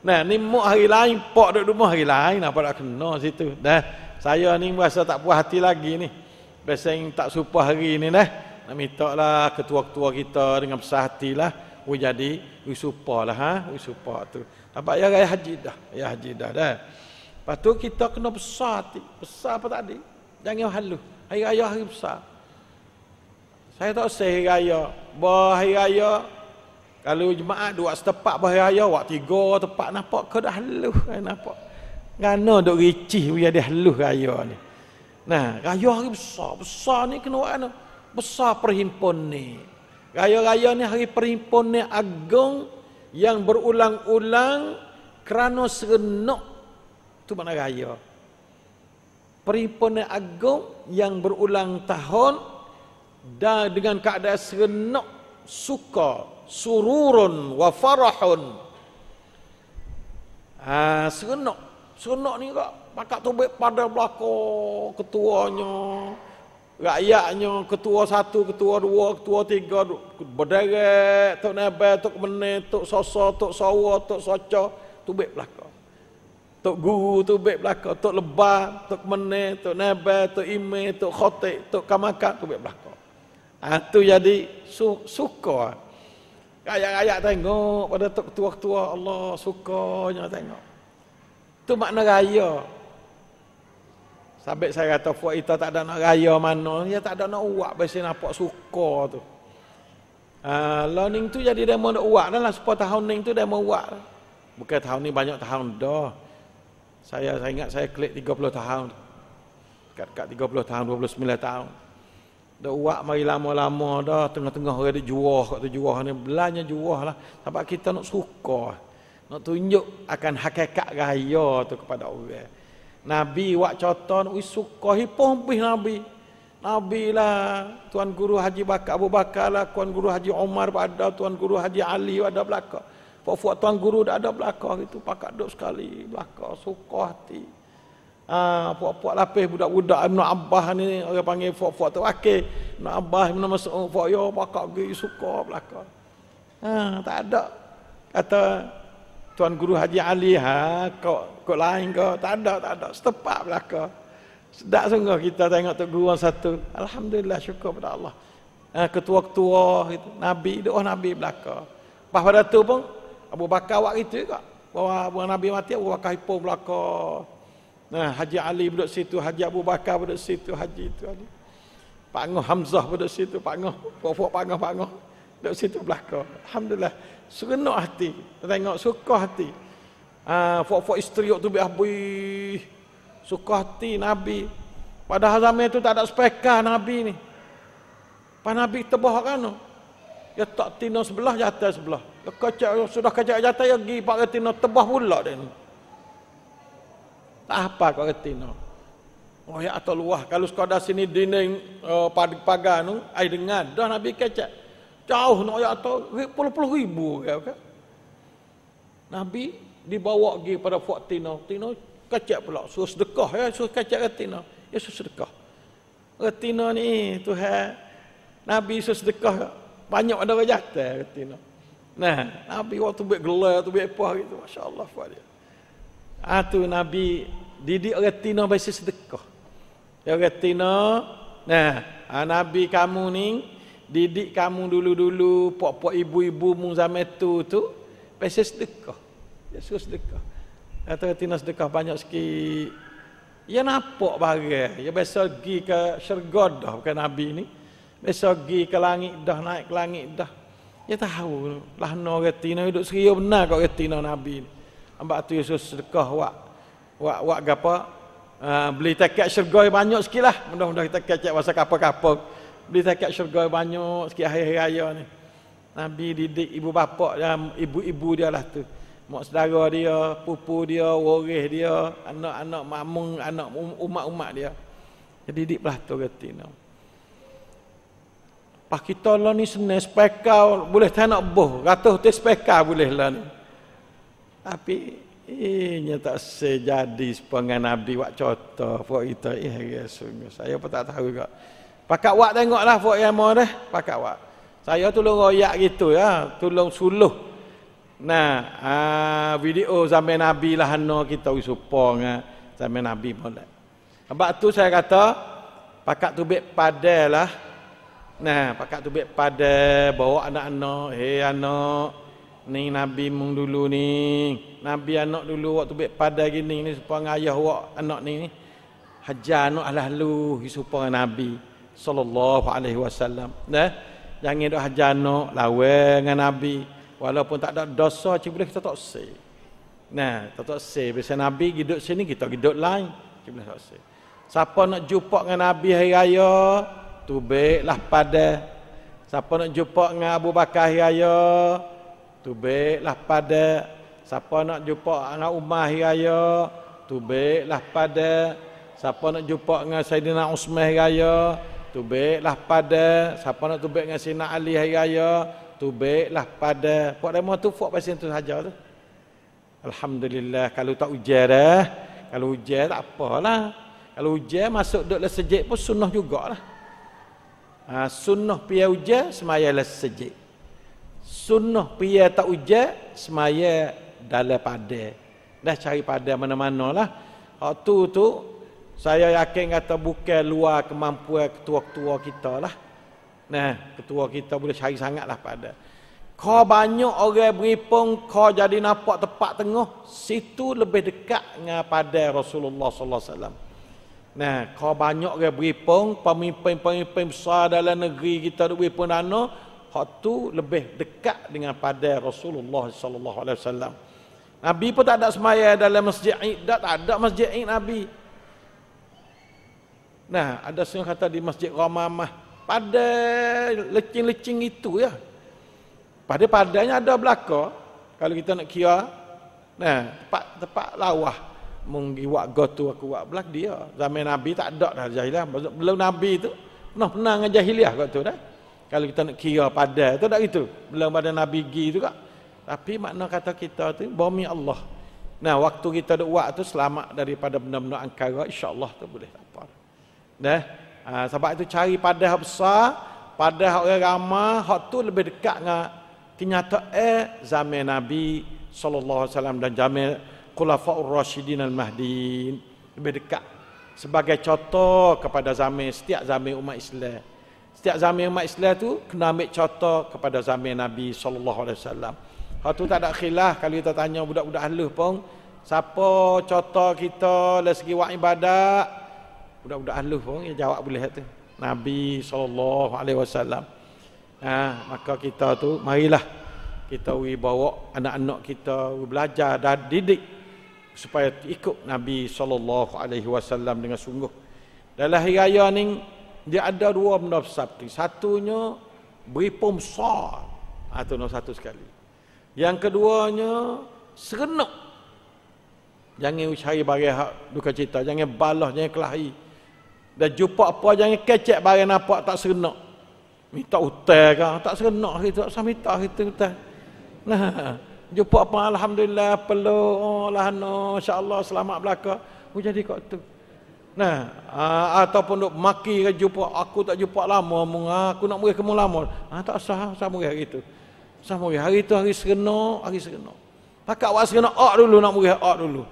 nah ni mak hari lain pak duduk rumah hari lain apa nak kena situ dah saya ni rasa tak puas hati lagi ni biasa yang tak supah hari ni dah nak minta lah ketua-ketua kita dengan besar hati lah Oh jadi, supah lah ha, supah tu. Apa ya raya haji dah, ya haji dah dah. Lepas tu kita kena besar hati. Besar apa tadi? Jangan halu. Hari raya hari besar. Saya tak usah hari raya. Bah hari raya. Kalau jemaah dua setepak bah hari raya. Wak tiga tepat nampak. Kau dah halu. Nampak. Ngana duk ricih biar dia halu raya ni. Nah, raya hari besar. Besar ni kena buat Besar perhimpun ni. Raya-raya ni hari perhimpun ni agung yang berulang-ulang kerana serenuk tu makna raya perhimpunan agung yang berulang tahun dan dengan keadaan serenak suka sururun wa farahun ah ha, serenak serenak ni kak pakak tu pada belako ketuanya rakyatnya ketua satu ketua dua ketua tiga berderet tok nebel tok menet tok sosa tok sawa tok soca tu baik belako Tok guru, tu bek belakang, tok lebah, tok mene, tok nebe, tok ime, tok khotik, tok kamaka tu bek belakang. Itu ha, jadi su suka. Raya-raya tengok pada tok tua-tua Allah sukanya tengok. Itu makna raya. Sabit saya kata puak itu tak ada nak raya mana, dia tak ada nak uak biasanya nampak suka tu. Ah, ha, learning tu jadi demo nak uak dah lah. Sepuluh tahun ni tu demo uak. Bukan tahun ni banyak tahun dah saya saya ingat saya klik 30 tahun kat-kat 30 tahun 29 tahun dah uak mari lama-lama dah tengah-tengah orang ada juah kat tu juah ni belanya juah lah sebab kita nak suka nak tunjuk akan hakikat raya tu kepada orang Nabi wak coton ui suka hipoh bih Nabi Nabi lah Tuan Guru Haji Bakar Abu Bakar lah Tuan Guru Haji Umar pada, Tuan Guru Haji Ali pada belakang Puan-puan tuan guru dah ada belakang itu pakat duk sekali belakang suka hati. Ah ha, puak-puak lapis budak-budak Ibnu Abbas ni orang panggil puak-puak tu akil. Okay. Ibnu Abbas Ibnu Mas'ud puak yo pakak ge suka belakang. Ha, tak ada. Kata tuan guru Haji Ali ha kau kau lain kau tak ada tak ada setepak belakang. sedak sungguh kita tengok tu guru orang satu. Alhamdulillah syukur pada Allah. Ha, ketua-ketua Nabi doa oh, Nabi belakang. Pas pada tu pun Abu Bakar awak kita juga. Bawa Abu Nabi mati, Abu Bakar hipo belakang. Nah, Haji Ali duduk situ, Haji Abu Bakar duduk situ, Haji itu Ali. Pak Ngoh Hamzah duduk situ, Pak Ngoh. puak Pak Ngoh, Pak Ngoh. Duduk situ belakang. Alhamdulillah. Serenuk hati. Tengok, suka hati. Ah, Puak-puak uh, isteri waktu biar abu. Suka hati Nabi. Pada zaman itu tak ada speka Nabi ni. Pak Nabi tebah kan Ya tak tina sebelah, jatah sebelah. Ya kacak, ya, sudah kacak jatah, ya pergi pak retina tebah pula dia ni. Tak apa kau retina. Oh ya atau luah, kalau dah sini dinding uh, eh, pada pagar ni, saya dengar, dah Nabi kacak. Jauh nak no, ya atau, puluh-puluh ribu. Ya, kan? Nabi dibawa pergi pada Fuak Tino. Tino kacak pula. Suruh sedekah. Ya. Suruh kacak retina. Ya suruh sedekah. Retina ni Tuhan. Nabi suruh banyak darah jatah kata nah. Nah, Nabi waktu buat gelar tu buat apa gitu. Masya-Allah buat dia. Ah tu Nabi didik orang Tina bagi sedekah. Ya orang Tina, nah, ah Nabi kamu ni didik kamu dulu-dulu pok-pok ibu-ibu mu zaman tu tu bagi sedekah. Ya suruh sedekah. Kata Tina sedekah banyak sikit. Ya napak barang. Ya biasa pergi ke syurga dah bukan Nabi ni. Besok pergi ke langit dah, naik ke langit dah. Dia ya tahu lah no retina hidup seria benar kok retina Nabi. Ambak tu Yesus sedekah wak. Wak wak gapa? Ha, uh, beli tiket syurga banyak sikit lah. Mudah-mudahan kita kacak masa kapa-kapa. Beli tiket syurga banyak sikit hari-hari raya ni. Nabi didik ibu bapa dan ibu-ibu dia lah tu. Mak saudara dia, pupu dia, waris dia, anak-anak mamung, anak umat-umat dia. Dia didik belah tu retina. Pak kita lah ni senang speka boleh tak nak boh. Ratuh tu speka boleh lah ni. Tapi ini tak sejadi sepengan Nabi buat contoh. Pak kita eh, ya Yesus. Saya pun tak tahu juga. Pakak wak tengoklah pak yang mau dah. Pakak wak. Saya tolong royak gitu ya. Tolong suluh. Nah, ha, video zaman Nabi lah hana kita wis usupong ha. zaman Nabi pun. Sebab tu saya kata pakak tubik padahlah lah Nah, pakak tu baik pada bawa anak-anak. Hei anak, ni Nabi mung dulu ni. Nabi anak dulu waktu baik pada gini ni supaya ayah wak anak ni ni. Hajar anak ahlahlu supaya Nabi sallallahu alaihi wasallam. Nah. Jangan dok hajar anak lawe dengan Nabi walaupun tak ada dosa cik boleh kita tak se. Nah, tak tak se biasa Nabi hidup sini kita hidup lain. Cik boleh tak se. Siapa nak jumpa dengan Nabi hari raya, tu lah pada siapa nak jumpa dengan Abu Bakar hari Tu tu lah pada siapa nak jumpa dengan Umar hari Tu tu lah pada siapa nak jumpa dengan Saidina Usman hari raya tu lah pada siapa nak tubik dengan Sina Ali hari raya tu lah pada buat demo tu buat pasal tu saja tu alhamdulillah kalau tak ujar dah kalau ujar tak apalah kalau ujar masuk duduk masjid pun sunnah jugalah Ha, sunnah pia uja semaya lesejik. Sunnah pia tak uja semaya dalam pada. Dah cari pada mana-mana lah. Waktu tu saya yakin kata bukan luar kemampuan ketua-ketua kita lah. Nah, ketua kita boleh cari sangat lah pada. Kau banyak orang beripung, kau jadi nampak tepat tengah. Situ lebih dekat dengan pada Rasulullah Sallallahu Alaihi Wasallam. Nah, kau banyak ke beripung pemimpin-pemimpin besar dalam negeri kita duk beripung dana, hak tu lebih dekat dengan pada Rasulullah sallallahu alaihi wasallam. Nabi pun tak ada semaya dalam masjid Aid, tak ada masjid Aid Nabi. Nah, ada seorang kata di Masjid Ramamah, pada lecing-lecing itu ya. Pada padanya ada belaka kalau kita nak kira. Nah, tempat tempat lawah munggi wak gotu aku wak belak dia. Zaman Nabi tak ada dah jahiliah. Belum Nabi tu pernah pernah dengan jahiliah kat tu dah. Kalau kita nak kira pada tu tak gitu. Belum pada Nabi gi tu kak. Tapi makna kata kita tu bumi Allah. Nah, waktu kita duk wak tu selamat daripada benda-benda angkara insya-Allah tu boleh apa. Dah. Ha, sebab itu cari pada hak besar, pada hak orang ramai, hak tu lebih dekat dengan kenyataan eh, zaman Nabi sallallahu alaihi wasallam dan zaman Khulafaur Rashidin Al-Mahdin lebih dekat sebagai contoh kepada zaman setiap zaman umat Islam. Setiap zaman umat Islam tu kena ambil contoh kepada zaman Nabi sallallahu alaihi wasallam. Hal tu tak ada khilaf kalau kita tanya budak-budak halus pun siapa contoh kita dari segi wak ibadat budak-budak halus pun yang jawab boleh tu. Nabi sallallahu alaihi wasallam. Ha, maka kita tu marilah kita bawa anak-anak kita belajar dan didik supaya ikut Nabi sallallahu alaihi wasallam dengan sungguh. Dalam hari raya ni dia ada dua benda besar. Satunya berpom besar. Atau ah, no satu sekali. Yang keduanya serenak. Jangan cari barang hak duka cita, jangan balah, jangan kelahi. Dan jumpa apa jangan kecek barang nampak tak serenak. Minta hutang ke, tak serenak kita, sama minta kita hutang. Nah. Jumpa apa alhamdulillah peluklah oh, lah, no insyaallah selamat belaka. Oh jadi kok tu. Nah, uh, ataupun duk maki ke jumpa aku tak jumpa lama mung aku nak murih kamu lama. Ah tak sah sah murih hari tu. Sama murih hari tu hari serena, hari serena. Pakak wak serena ak dulu nak murih ak dulu.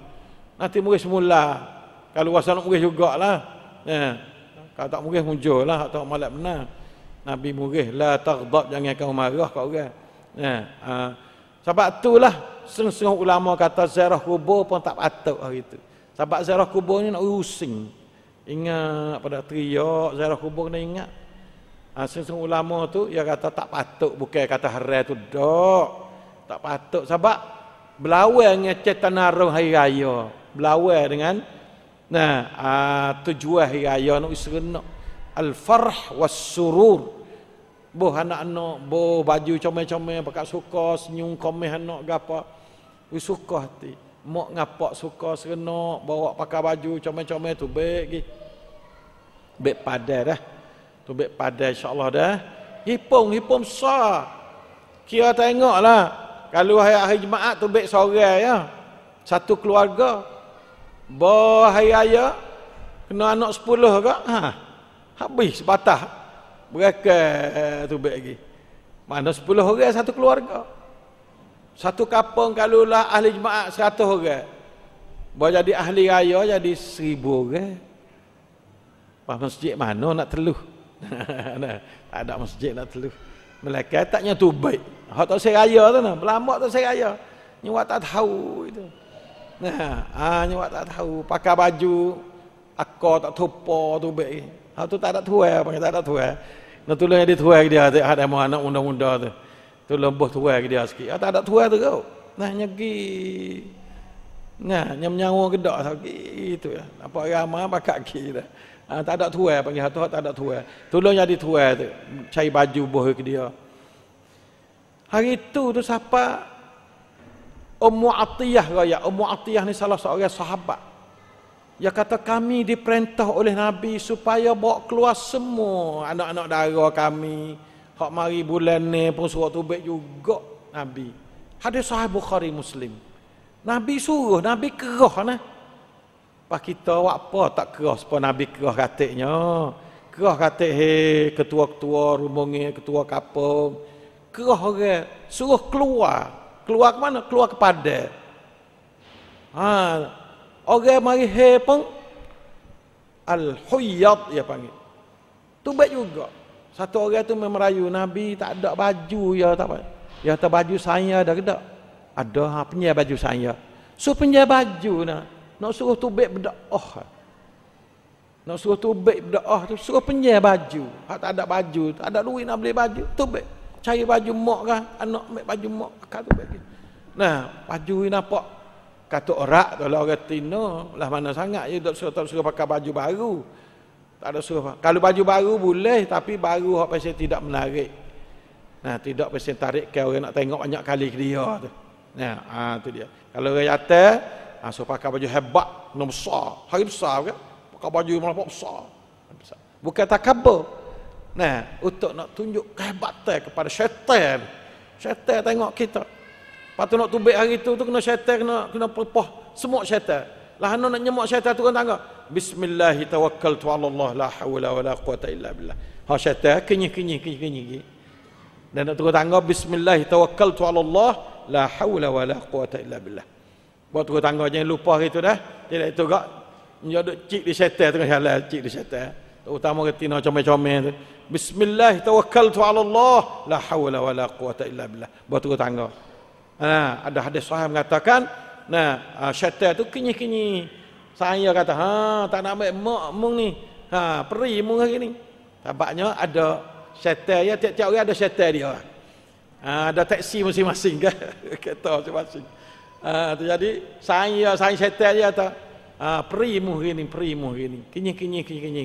Nanti murih semula. Kalau wasa nak murih lah. Nah. Yeah. Kalau tak murih muncul lah atau malam benar. Nabi murih la taghdab jangan kau marah kau orang. Nah, uh, sebab itulah setengah ulama kata ziarah kubur pun tak patut hari lah itu. Sebab ziarah kubur ni nak rusing. Ingat pada teriak ziarah kubur kena ingat. Ha, ah, setengah ulama tu ya kata tak patut bukan kata harai tu dok. Tak patut sebab belawai dengan cerita naruh hari raya. Belawai dengan nah uh, tujuan hari raya nak serenak. Al-farh was-surur. Boh anak-anak, boh baju comel-comel, pakai suka, senyum komeh anak ke apa. Wih suka hati. Mak ngapak suka serenak, bawa pakai baju comel-comel tu, baik ki. Baik padai dah. Tu baik padai insyaAllah dah. Hipung, hipung besar. Kira lah Kalau hari, hari Jumaat tu baik sore ya. Satu keluarga. Bawa hari ayah, kena anak sepuluh ke. Ha. Habis, batah berakal eh, tu baik lagi mana 10 orang satu keluarga satu kapung kalau lah ahli jemaat 100 orang boleh jadi ahli raya jadi 1000 orang pas masjid mana nak teluh tak ada masjid nak teluh Melaka taknya tu baik hak tak saya raya tu nah belama tak saya raya nyawa tak tahu itu nah ah ha, nyawa tak tahu pakai baju akor tak tupa tu baik hak tu tak ada tuai apa tak ada tuai nak tolong dia tuai dia ada ada mau anak unda-unda tu tolong bos tuai dia sikit tak ada tuai tu kau nah nyegi nah nyam nyawa gedak sakit itu ya lah. apa ramah bakak kira ha, ah, tak ada tuai panggil tu tak ada tuai tolong jadi tuai tu cai baju bos ke dia hari itu tu siapa Ummu Atiyah raya Ummu Atiyah ni salah seorang sahabat dia kata kami diperintah oleh Nabi supaya bawa keluar semua anak-anak dara kami. Hak mari bulan ni pun suruh baik juga Nabi. Hadis sahih Bukhari Muslim. Nabi suruh, Nabi kerah nah. Pak kita wak apa tak kerah sepa Nabi kerah katiknya. Kerah katik he ketua-ketua rumungnya, ketua kapung. Kerah orang suruh keluar. Keluar ke mana? Keluar kepada. Ha, Orang mari hai pun Al-Huyyad ya panggil. Tu baik juga. Satu orang tu memang rayu. Nabi tak ada baju. Ya tak apa. Ya tak baju saya ada ke tak? Ada ha, penyai baju saya. So penyai baju na. Nak suruh tu baik oh. Nak suruh tu baik oh. tu. Suruh penyai baju. Ha, tak ada baju. Tak ada duit nak beli baju. Tu baik. Cari baju mak kan. Anak ambil baju mak. Kan tu baik. Nah, baju ni nampak Kata orang tu lah orang Tino. Lah mana sangat je tak suruh, tak suruh pakai baju baru. Tak ada suruh. Kalau baju baru boleh tapi baru orang pasal tidak menarik. Nah, tidak pasal tarik ke orang nak tengok banyak kali ke dia tu. Nah, ha, tu dia. Kalau orang yata, ha, suruh pakai baju hebat, nombor besar. Hari besar kan? Pakai baju melampau besar. besar. Bukan takabur. Nah, untuk nak tunjuk kehebatan kepada syaitan. Syaitan tengok kita. Patu nak tubik hari tu tu kena syaitan kena kena perpah semua syaitan. Lah anu nak nyemuk syaitan tu kan tangga. Bismillah tawakkaltu ala Allah la hawla wala quwata illa billah. Ha syaitan kenyih kenyih kenyih kenyih. Dan nak turun tangga bismillah tawakkaltu ala Allah la hawla Buat turun tangga jangan lupa gitu dah. Jadi itu gak dia cik di syaitan tengah jalan cik di syaitan. Utama retina comel-comel tu. Bismillah tawakkaltu ala Allah la quwata illa billah. Buat turun tangga. Nah, ha, ada hadis sahih mengatakan, nah, ha, syaitan tu kenyi-kenyi. Saya kata, ha, tak nak ambil mak mung ni. Ha, peri mung hari ni. Sebabnya ada syaitan ya tiap-tiap orang ada syaitan dia. Ha, ada taksi masing-masing ke? Kan? Kereta masing-masing. Ha, tu jadi saya saya syaitan dia tu. Ha, peri mung hari ni, peri mung hari ni. Kenyi-kenyi kenyi-kenyi.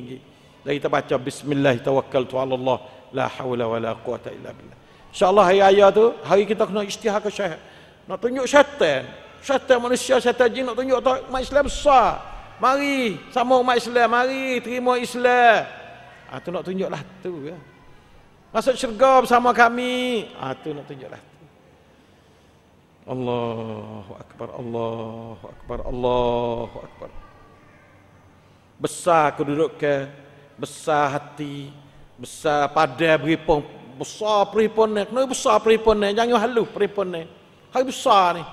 Lagi kita baca bismillah tawakkaltu ala Allah la hawla wala quwata illa billah. InsyaAllah hari raya tu, hari kita kena istihar ke syahat. Nak tunjuk syaitan. Syaitan manusia, syaitan jin nak tunjuk tak umat Islam besar. Mari, sama umat Islam. Mari, terima Islam. Ha, tu nak lah tu. Ya. Masuk syurga bersama kami. Ha, tu nak tunjuklah tu. Allahu Akbar, Allahu Akbar, Allahu Akbar. Besar kedudukan, besar hati, besar pada beri besar peripun ni kena besar peripun ni jangan halu peripun ni hari besar ni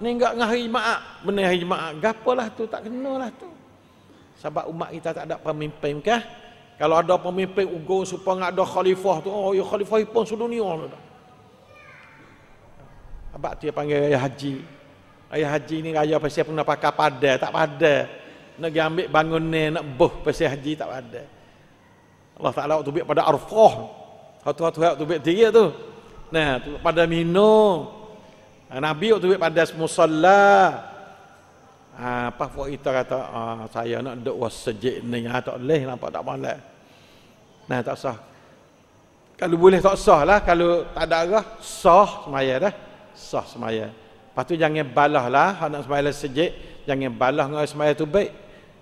ni enggak dengan hari jemaah benda hari jemaah gapalah tu tak lah tu sebab umat kita tak ada pemimpin kah kalau ada pemimpin ugung supaya enggak ada khalifah tu oh ya khalifah pun sedunia tu abak tu dia panggil raya haji raya haji ni raya pasal pun nak pakai padah tak padah nak ambil bangunan nak boh pasal haji tak padah Allah Ta'ala waktu duit pada arfah. Satu-satu waktu duit dia tu. Nah, tu pada minum. Ah, Nabi waktu duit pada musalla. Ha, apa buat kita kata, ah, saya nak duduk wasajik ni. Ha, tak boleh, lah, nampak tak boleh. Nah, tak sah. Kalau boleh tak sah lah. Kalau tak ada arah, sah semaya dah. Sah semaya. Lepas tu jangan balah lah. Anak semaya lah sejik. Jangan balah dengan semaya tu baik.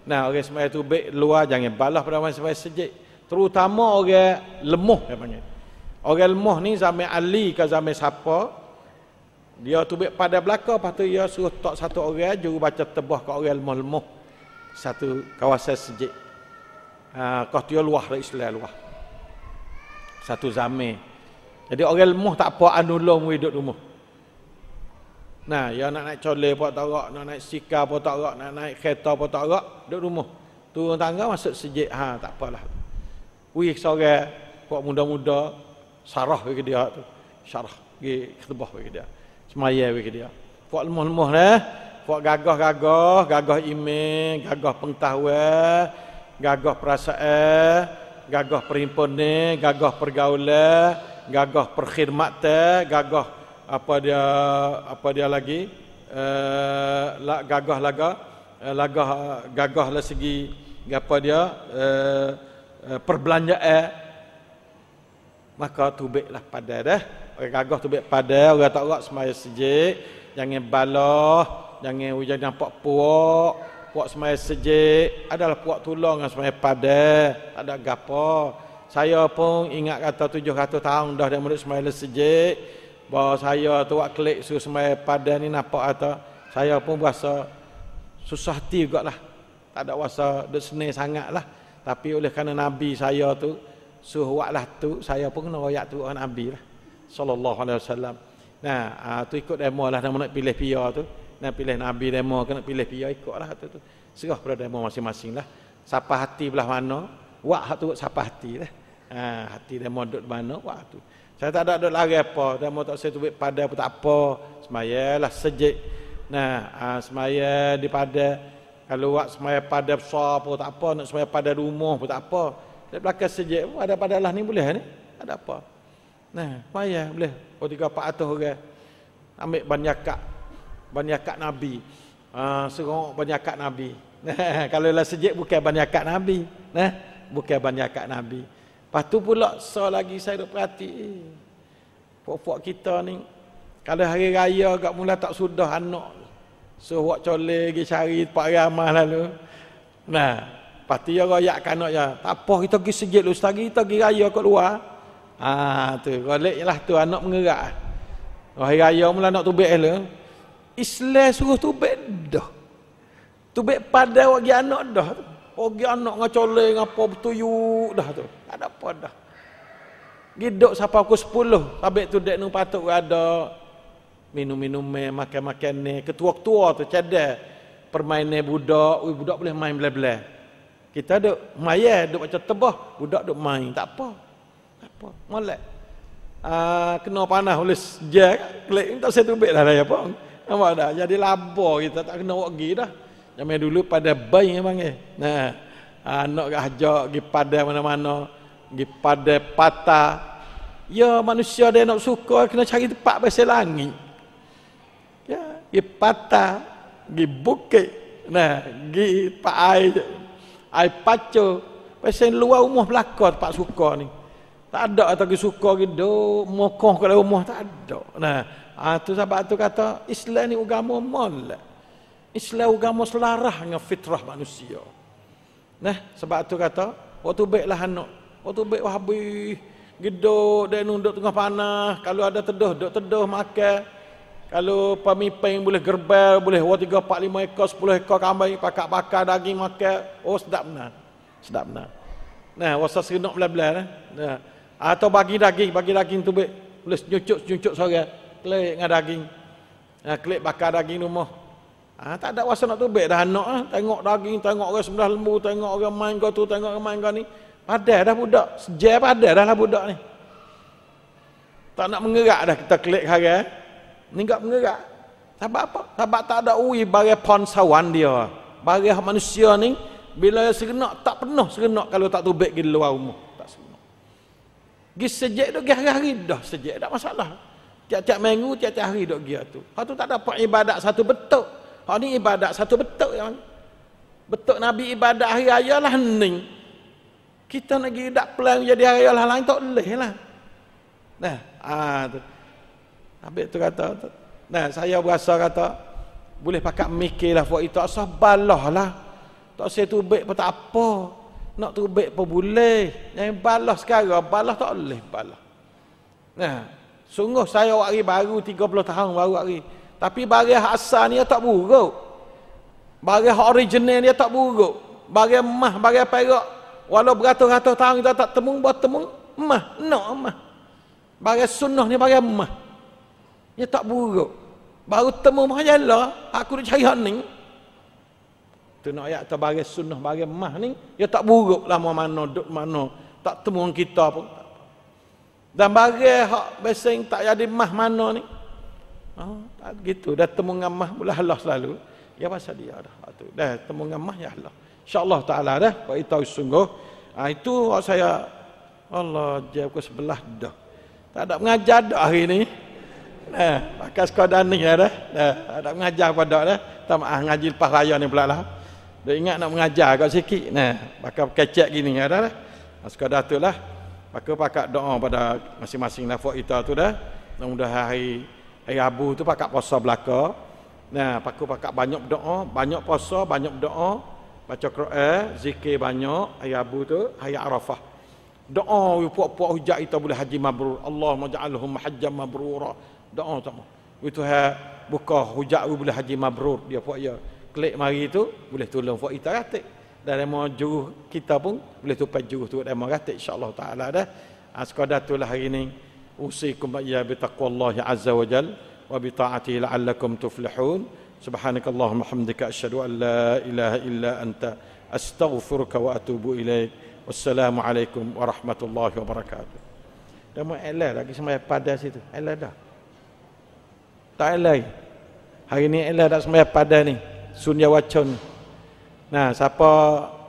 Nah, orang semaya tu baik luar. Jangan balah pada orang semaya sejik terutama orang lemuh dia panggil orang lemuh ni zaman Ali ke zaman siapa dia tubik pada belakang lepas tu dia suruh tok satu orang juru baca tebah ke orang lemuh-lemuh satu kawasan sejik ha, kau tu luah dari Islam luah satu zaman jadi orang lemuh tak apa anulung hidup rumah Nah, ya nak naik colek pun tak rak, nak naik sikar pun tak rak, nak naik kereta pun tak rak, duduk rumah. Turun tangga masuk sejik, ha, tak apalah. Wih seorang buat muda-muda sarah bagi dia tu. Sarah bagi ketebah bagi dia. Semaya bagi dia. Buat lemah-lemah lah. Buat gagah-gagah, gagah iman, gagah pengetahuan, gagah perasaan, gagah perhimpunan, gagah pergaulan, gagah perkhidmatan, gagah apa dia apa dia lagi eh uh, gagah laga eh, lagah gagah dari segi apa dia eh uh, Eh, perbelanjaan eh. maka tubiklah pada dah orang gagah tubik pada orang tak gerak semaya sejik jangan balah jangan hujan nampak puak puak semaya sejik adalah puak tulang dengan semaya pada tak ada gapo saya pun ingat kata 700 tahun dah dia mulut semaya sejik bahawa saya tu buat klik suruh semaya pada ni nampak kata saya pun berasa susah hati juga lah tak ada rasa dia sangat lah tapi oleh kerana Nabi saya tu suhuatlah tu saya pun kena royak tu orang Nabi lah. Sallallahu alaihi wasallam. Nah, uh, tu ikut demo lah nama nak pilih pia tu. Nak pilih Nabi demo kena pilih pia ikutlah tu tu. Serah pada demo masing-masing lah. Siapa hati belah mana, wak hak tu siapa hati lah. Ha, hati demo duduk mana, wak tu. Saya tak ada duduk lari apa, demo tak saya tubik pada pun tak apa. Semayalah sejik. Nah, uh, ah, semaya di pada kalau awak semaya pada besar pun tak apa, nak semaya pada rumah pun tak apa. Dekat belakang sejak pun oh, ada lah ni boleh ni. Ada apa. Nah, payah boleh. Oh tiga empat atuh orang. Ambil banyakak. Banyakak Nabi. Ah, ha, uh, serong banyakak Nabi. Nah, kalau lah sejak bukan banyakak Nabi. Nah, bukan banyakak Nabi. Lepas tu pula so lagi saya dah perhati. Eh, Pokok kita ni kalau hari raya agak mula tak sudah anak So wak coleh pergi cari tempat ramah lalu. Nah, pasti dia royak kanak ya. Tak apa kita pergi sejet lu setari kita pergi raya kat luar. Ah tu, golek lah tu anak mengerak. Hari raya mula nak tubek lu. Islam suruh tubek dah. Tubek pada bagi anak dah. Bagi anak dengan coleh dengan apa betuyuk dah tu. Tak ada apa dah. Gidok sampai aku 10. Sabik tu dek nung patut ada minum-minum makan-makan ni ketua-ketua tu cadar permainan budak ui budak boleh main bela-bela kita ada maya duk macam tebah budak duk main tak apa tak apa molek uh, kena panas oleh jack klik tak saya tubik lah apa nampak dah jadi labo kita tak kena pergi dah zaman dulu pada bayi yang panggil eh? nah ah, anak gak hajak pergi pada mana-mana pergi pada patah Ya manusia dia nak suka kena cari tempat pasal langit gi patah, gi bukit, nah, gi pak ai ai paco, pasal luar rumah belaka tempat suka ni. Tak ada atau gi suka gi duk mokoh kat rumah tak ada. Nah, ah tu sebab tu kata Islam ni agama mol. Islam agama selaras dengan fitrah manusia. Nah, sebab tu kata waktu baiklah anak, waktu baik wahabi gedok dan nunduk tengah panah kalau ada teduh duk teduh makan kalau pemimpin boleh gerbel, boleh 2, 3, 4, 5 ekor, 10 ekor kambing, pakak-pakak, daging, makan. Oh, sedap benar. Sedap benar. Nah, wasa serenok bila belah Nah. nah. Atau bagi daging, bagi daging tu baik. Boleh senyucuk-senyucuk sore. Kelik dengan daging. Nah, kelik bakar daging rumah. Ah, tak ada wasa nak tu tubik dah anak. Ah. Tengok daging, tengok orang sebelah lembu, tengok orang main kau tu, tengok orang main kau ni. Padah dah budak. Sejar padah dah lah budak ni. Tak nak mengerak dah kita klik harga. Ah. Ningak mengerak. Sebab apa? Sebab tak ada uih bagi ponsawan dia. Bagi manusia ni, bila dia serenak, tak pernah serenak kalau tak tubik di luar rumah. Tak serenak. Gi sejak tu, gi hari dah sejak. Tak masalah. Tiap-tiap minggu, tiap-tiap hari dok gi tu. Hak tu tak dapat ibadat satu betuk. Hak ni ibadat satu betuk. Yang betuk Nabi ibadat hari raya lah ni. Kita nak pergi dak pelan jadi hari raya lah lain tak boleh lah. Nah, ah tu. Habis tu kata, nah saya berasa kata, boleh pakai mikir lah buat itu, asal balah lah. Tak saya tubik pun tak apa. Nak tubik pun boleh. Yang balah sekarang, balah tak boleh balah. Nah, sungguh saya wakil baru 30 tahun baru hari. Tapi bagi asal ni tak buruk. Bagi original ni tak buruk. Bagi emah, bagi perak. Walau beratus-ratus tahun kita tak temung, buat temung emah. Nak emah. Bagi sunnah ni bagi emah. Ya tak buruk. Baru temu majalah, aku nak cari hak ni. Tu nak ayat atas sunnah bagi mah ni, ya tak buruk lah mau mana duk mana. Tak temu kita pun. Dan bagi hak besing tak jadi mah mana ni. Oh, tak gitu. Dah temu dengan mah pula Allah selalu. Ya pasal dia dah. Ha, tu. Dah temu dengan mah ya Allah. Insya Allah ta'ala dah. Kau tahu sungguh. Ha, itu saya Allah jauh ke sebelah dah. Tak ada mengajar dah hari ni. Nah, pakai sekadar ni lah dah. Nah, nak mengajar pada dah. Tak maaf ngaji lepas raya ni pula lah. Dia ingat nak mengajar kau sikit. Nah, pakai kecek gini lah dah. Sekadar tu lah. Pakai pakai doa pada masing-masing nafuk lah, kita tu dah. Mudah-mudah hari, hari abu tu pakai puasa belaka. Nah, pakai pakai banyak doa, banyak puasa, banyak doa. Baca Quran, zikir banyak, hari abu tu, hari arafah. Doa, puak-puak hujah kita boleh haji mabrur. Allahumma ja'alhum hajjan mabrurah doa tu, itu ha buka hujak we boleh haji mabrur dia puak ya klik mari tu boleh tolong buat kita ratik dan demo juruh kita pun boleh tupai juruh tu demo ratik insyaallah taala dah ha sekadatulah hari ni usikum ya bi taqwallah azza wa jal wa bi taatihi la'allakum tuflihun subhanakallahumma hamdika asyhadu an la ilaha illa anta astaghfiruka wa atubu ilaik wassalamu alaikum warahmatullahi wabarakatuh demo elah lagi sembah pada situ elah dah tak elai. Hari ni elai tak sembahyang pada ni. Sunya wacon. Nah, siapa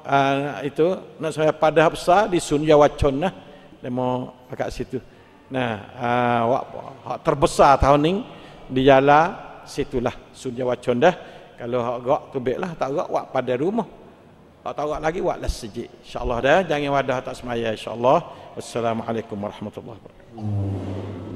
uh, itu nak sembahyang pada besar di sunya wacon lah. Dia mau pakat situ. Nah, uh, terbesar tahun ni di jalan situlah sunya wacon dah. Kalau hak gak tu baiklah, tak gak wak pada rumah. Hak tak gak lagi waklah sejik. insya dah jangan wadah tak semaya insya Wassalamualaikum warahmatullahi wabarakatuh.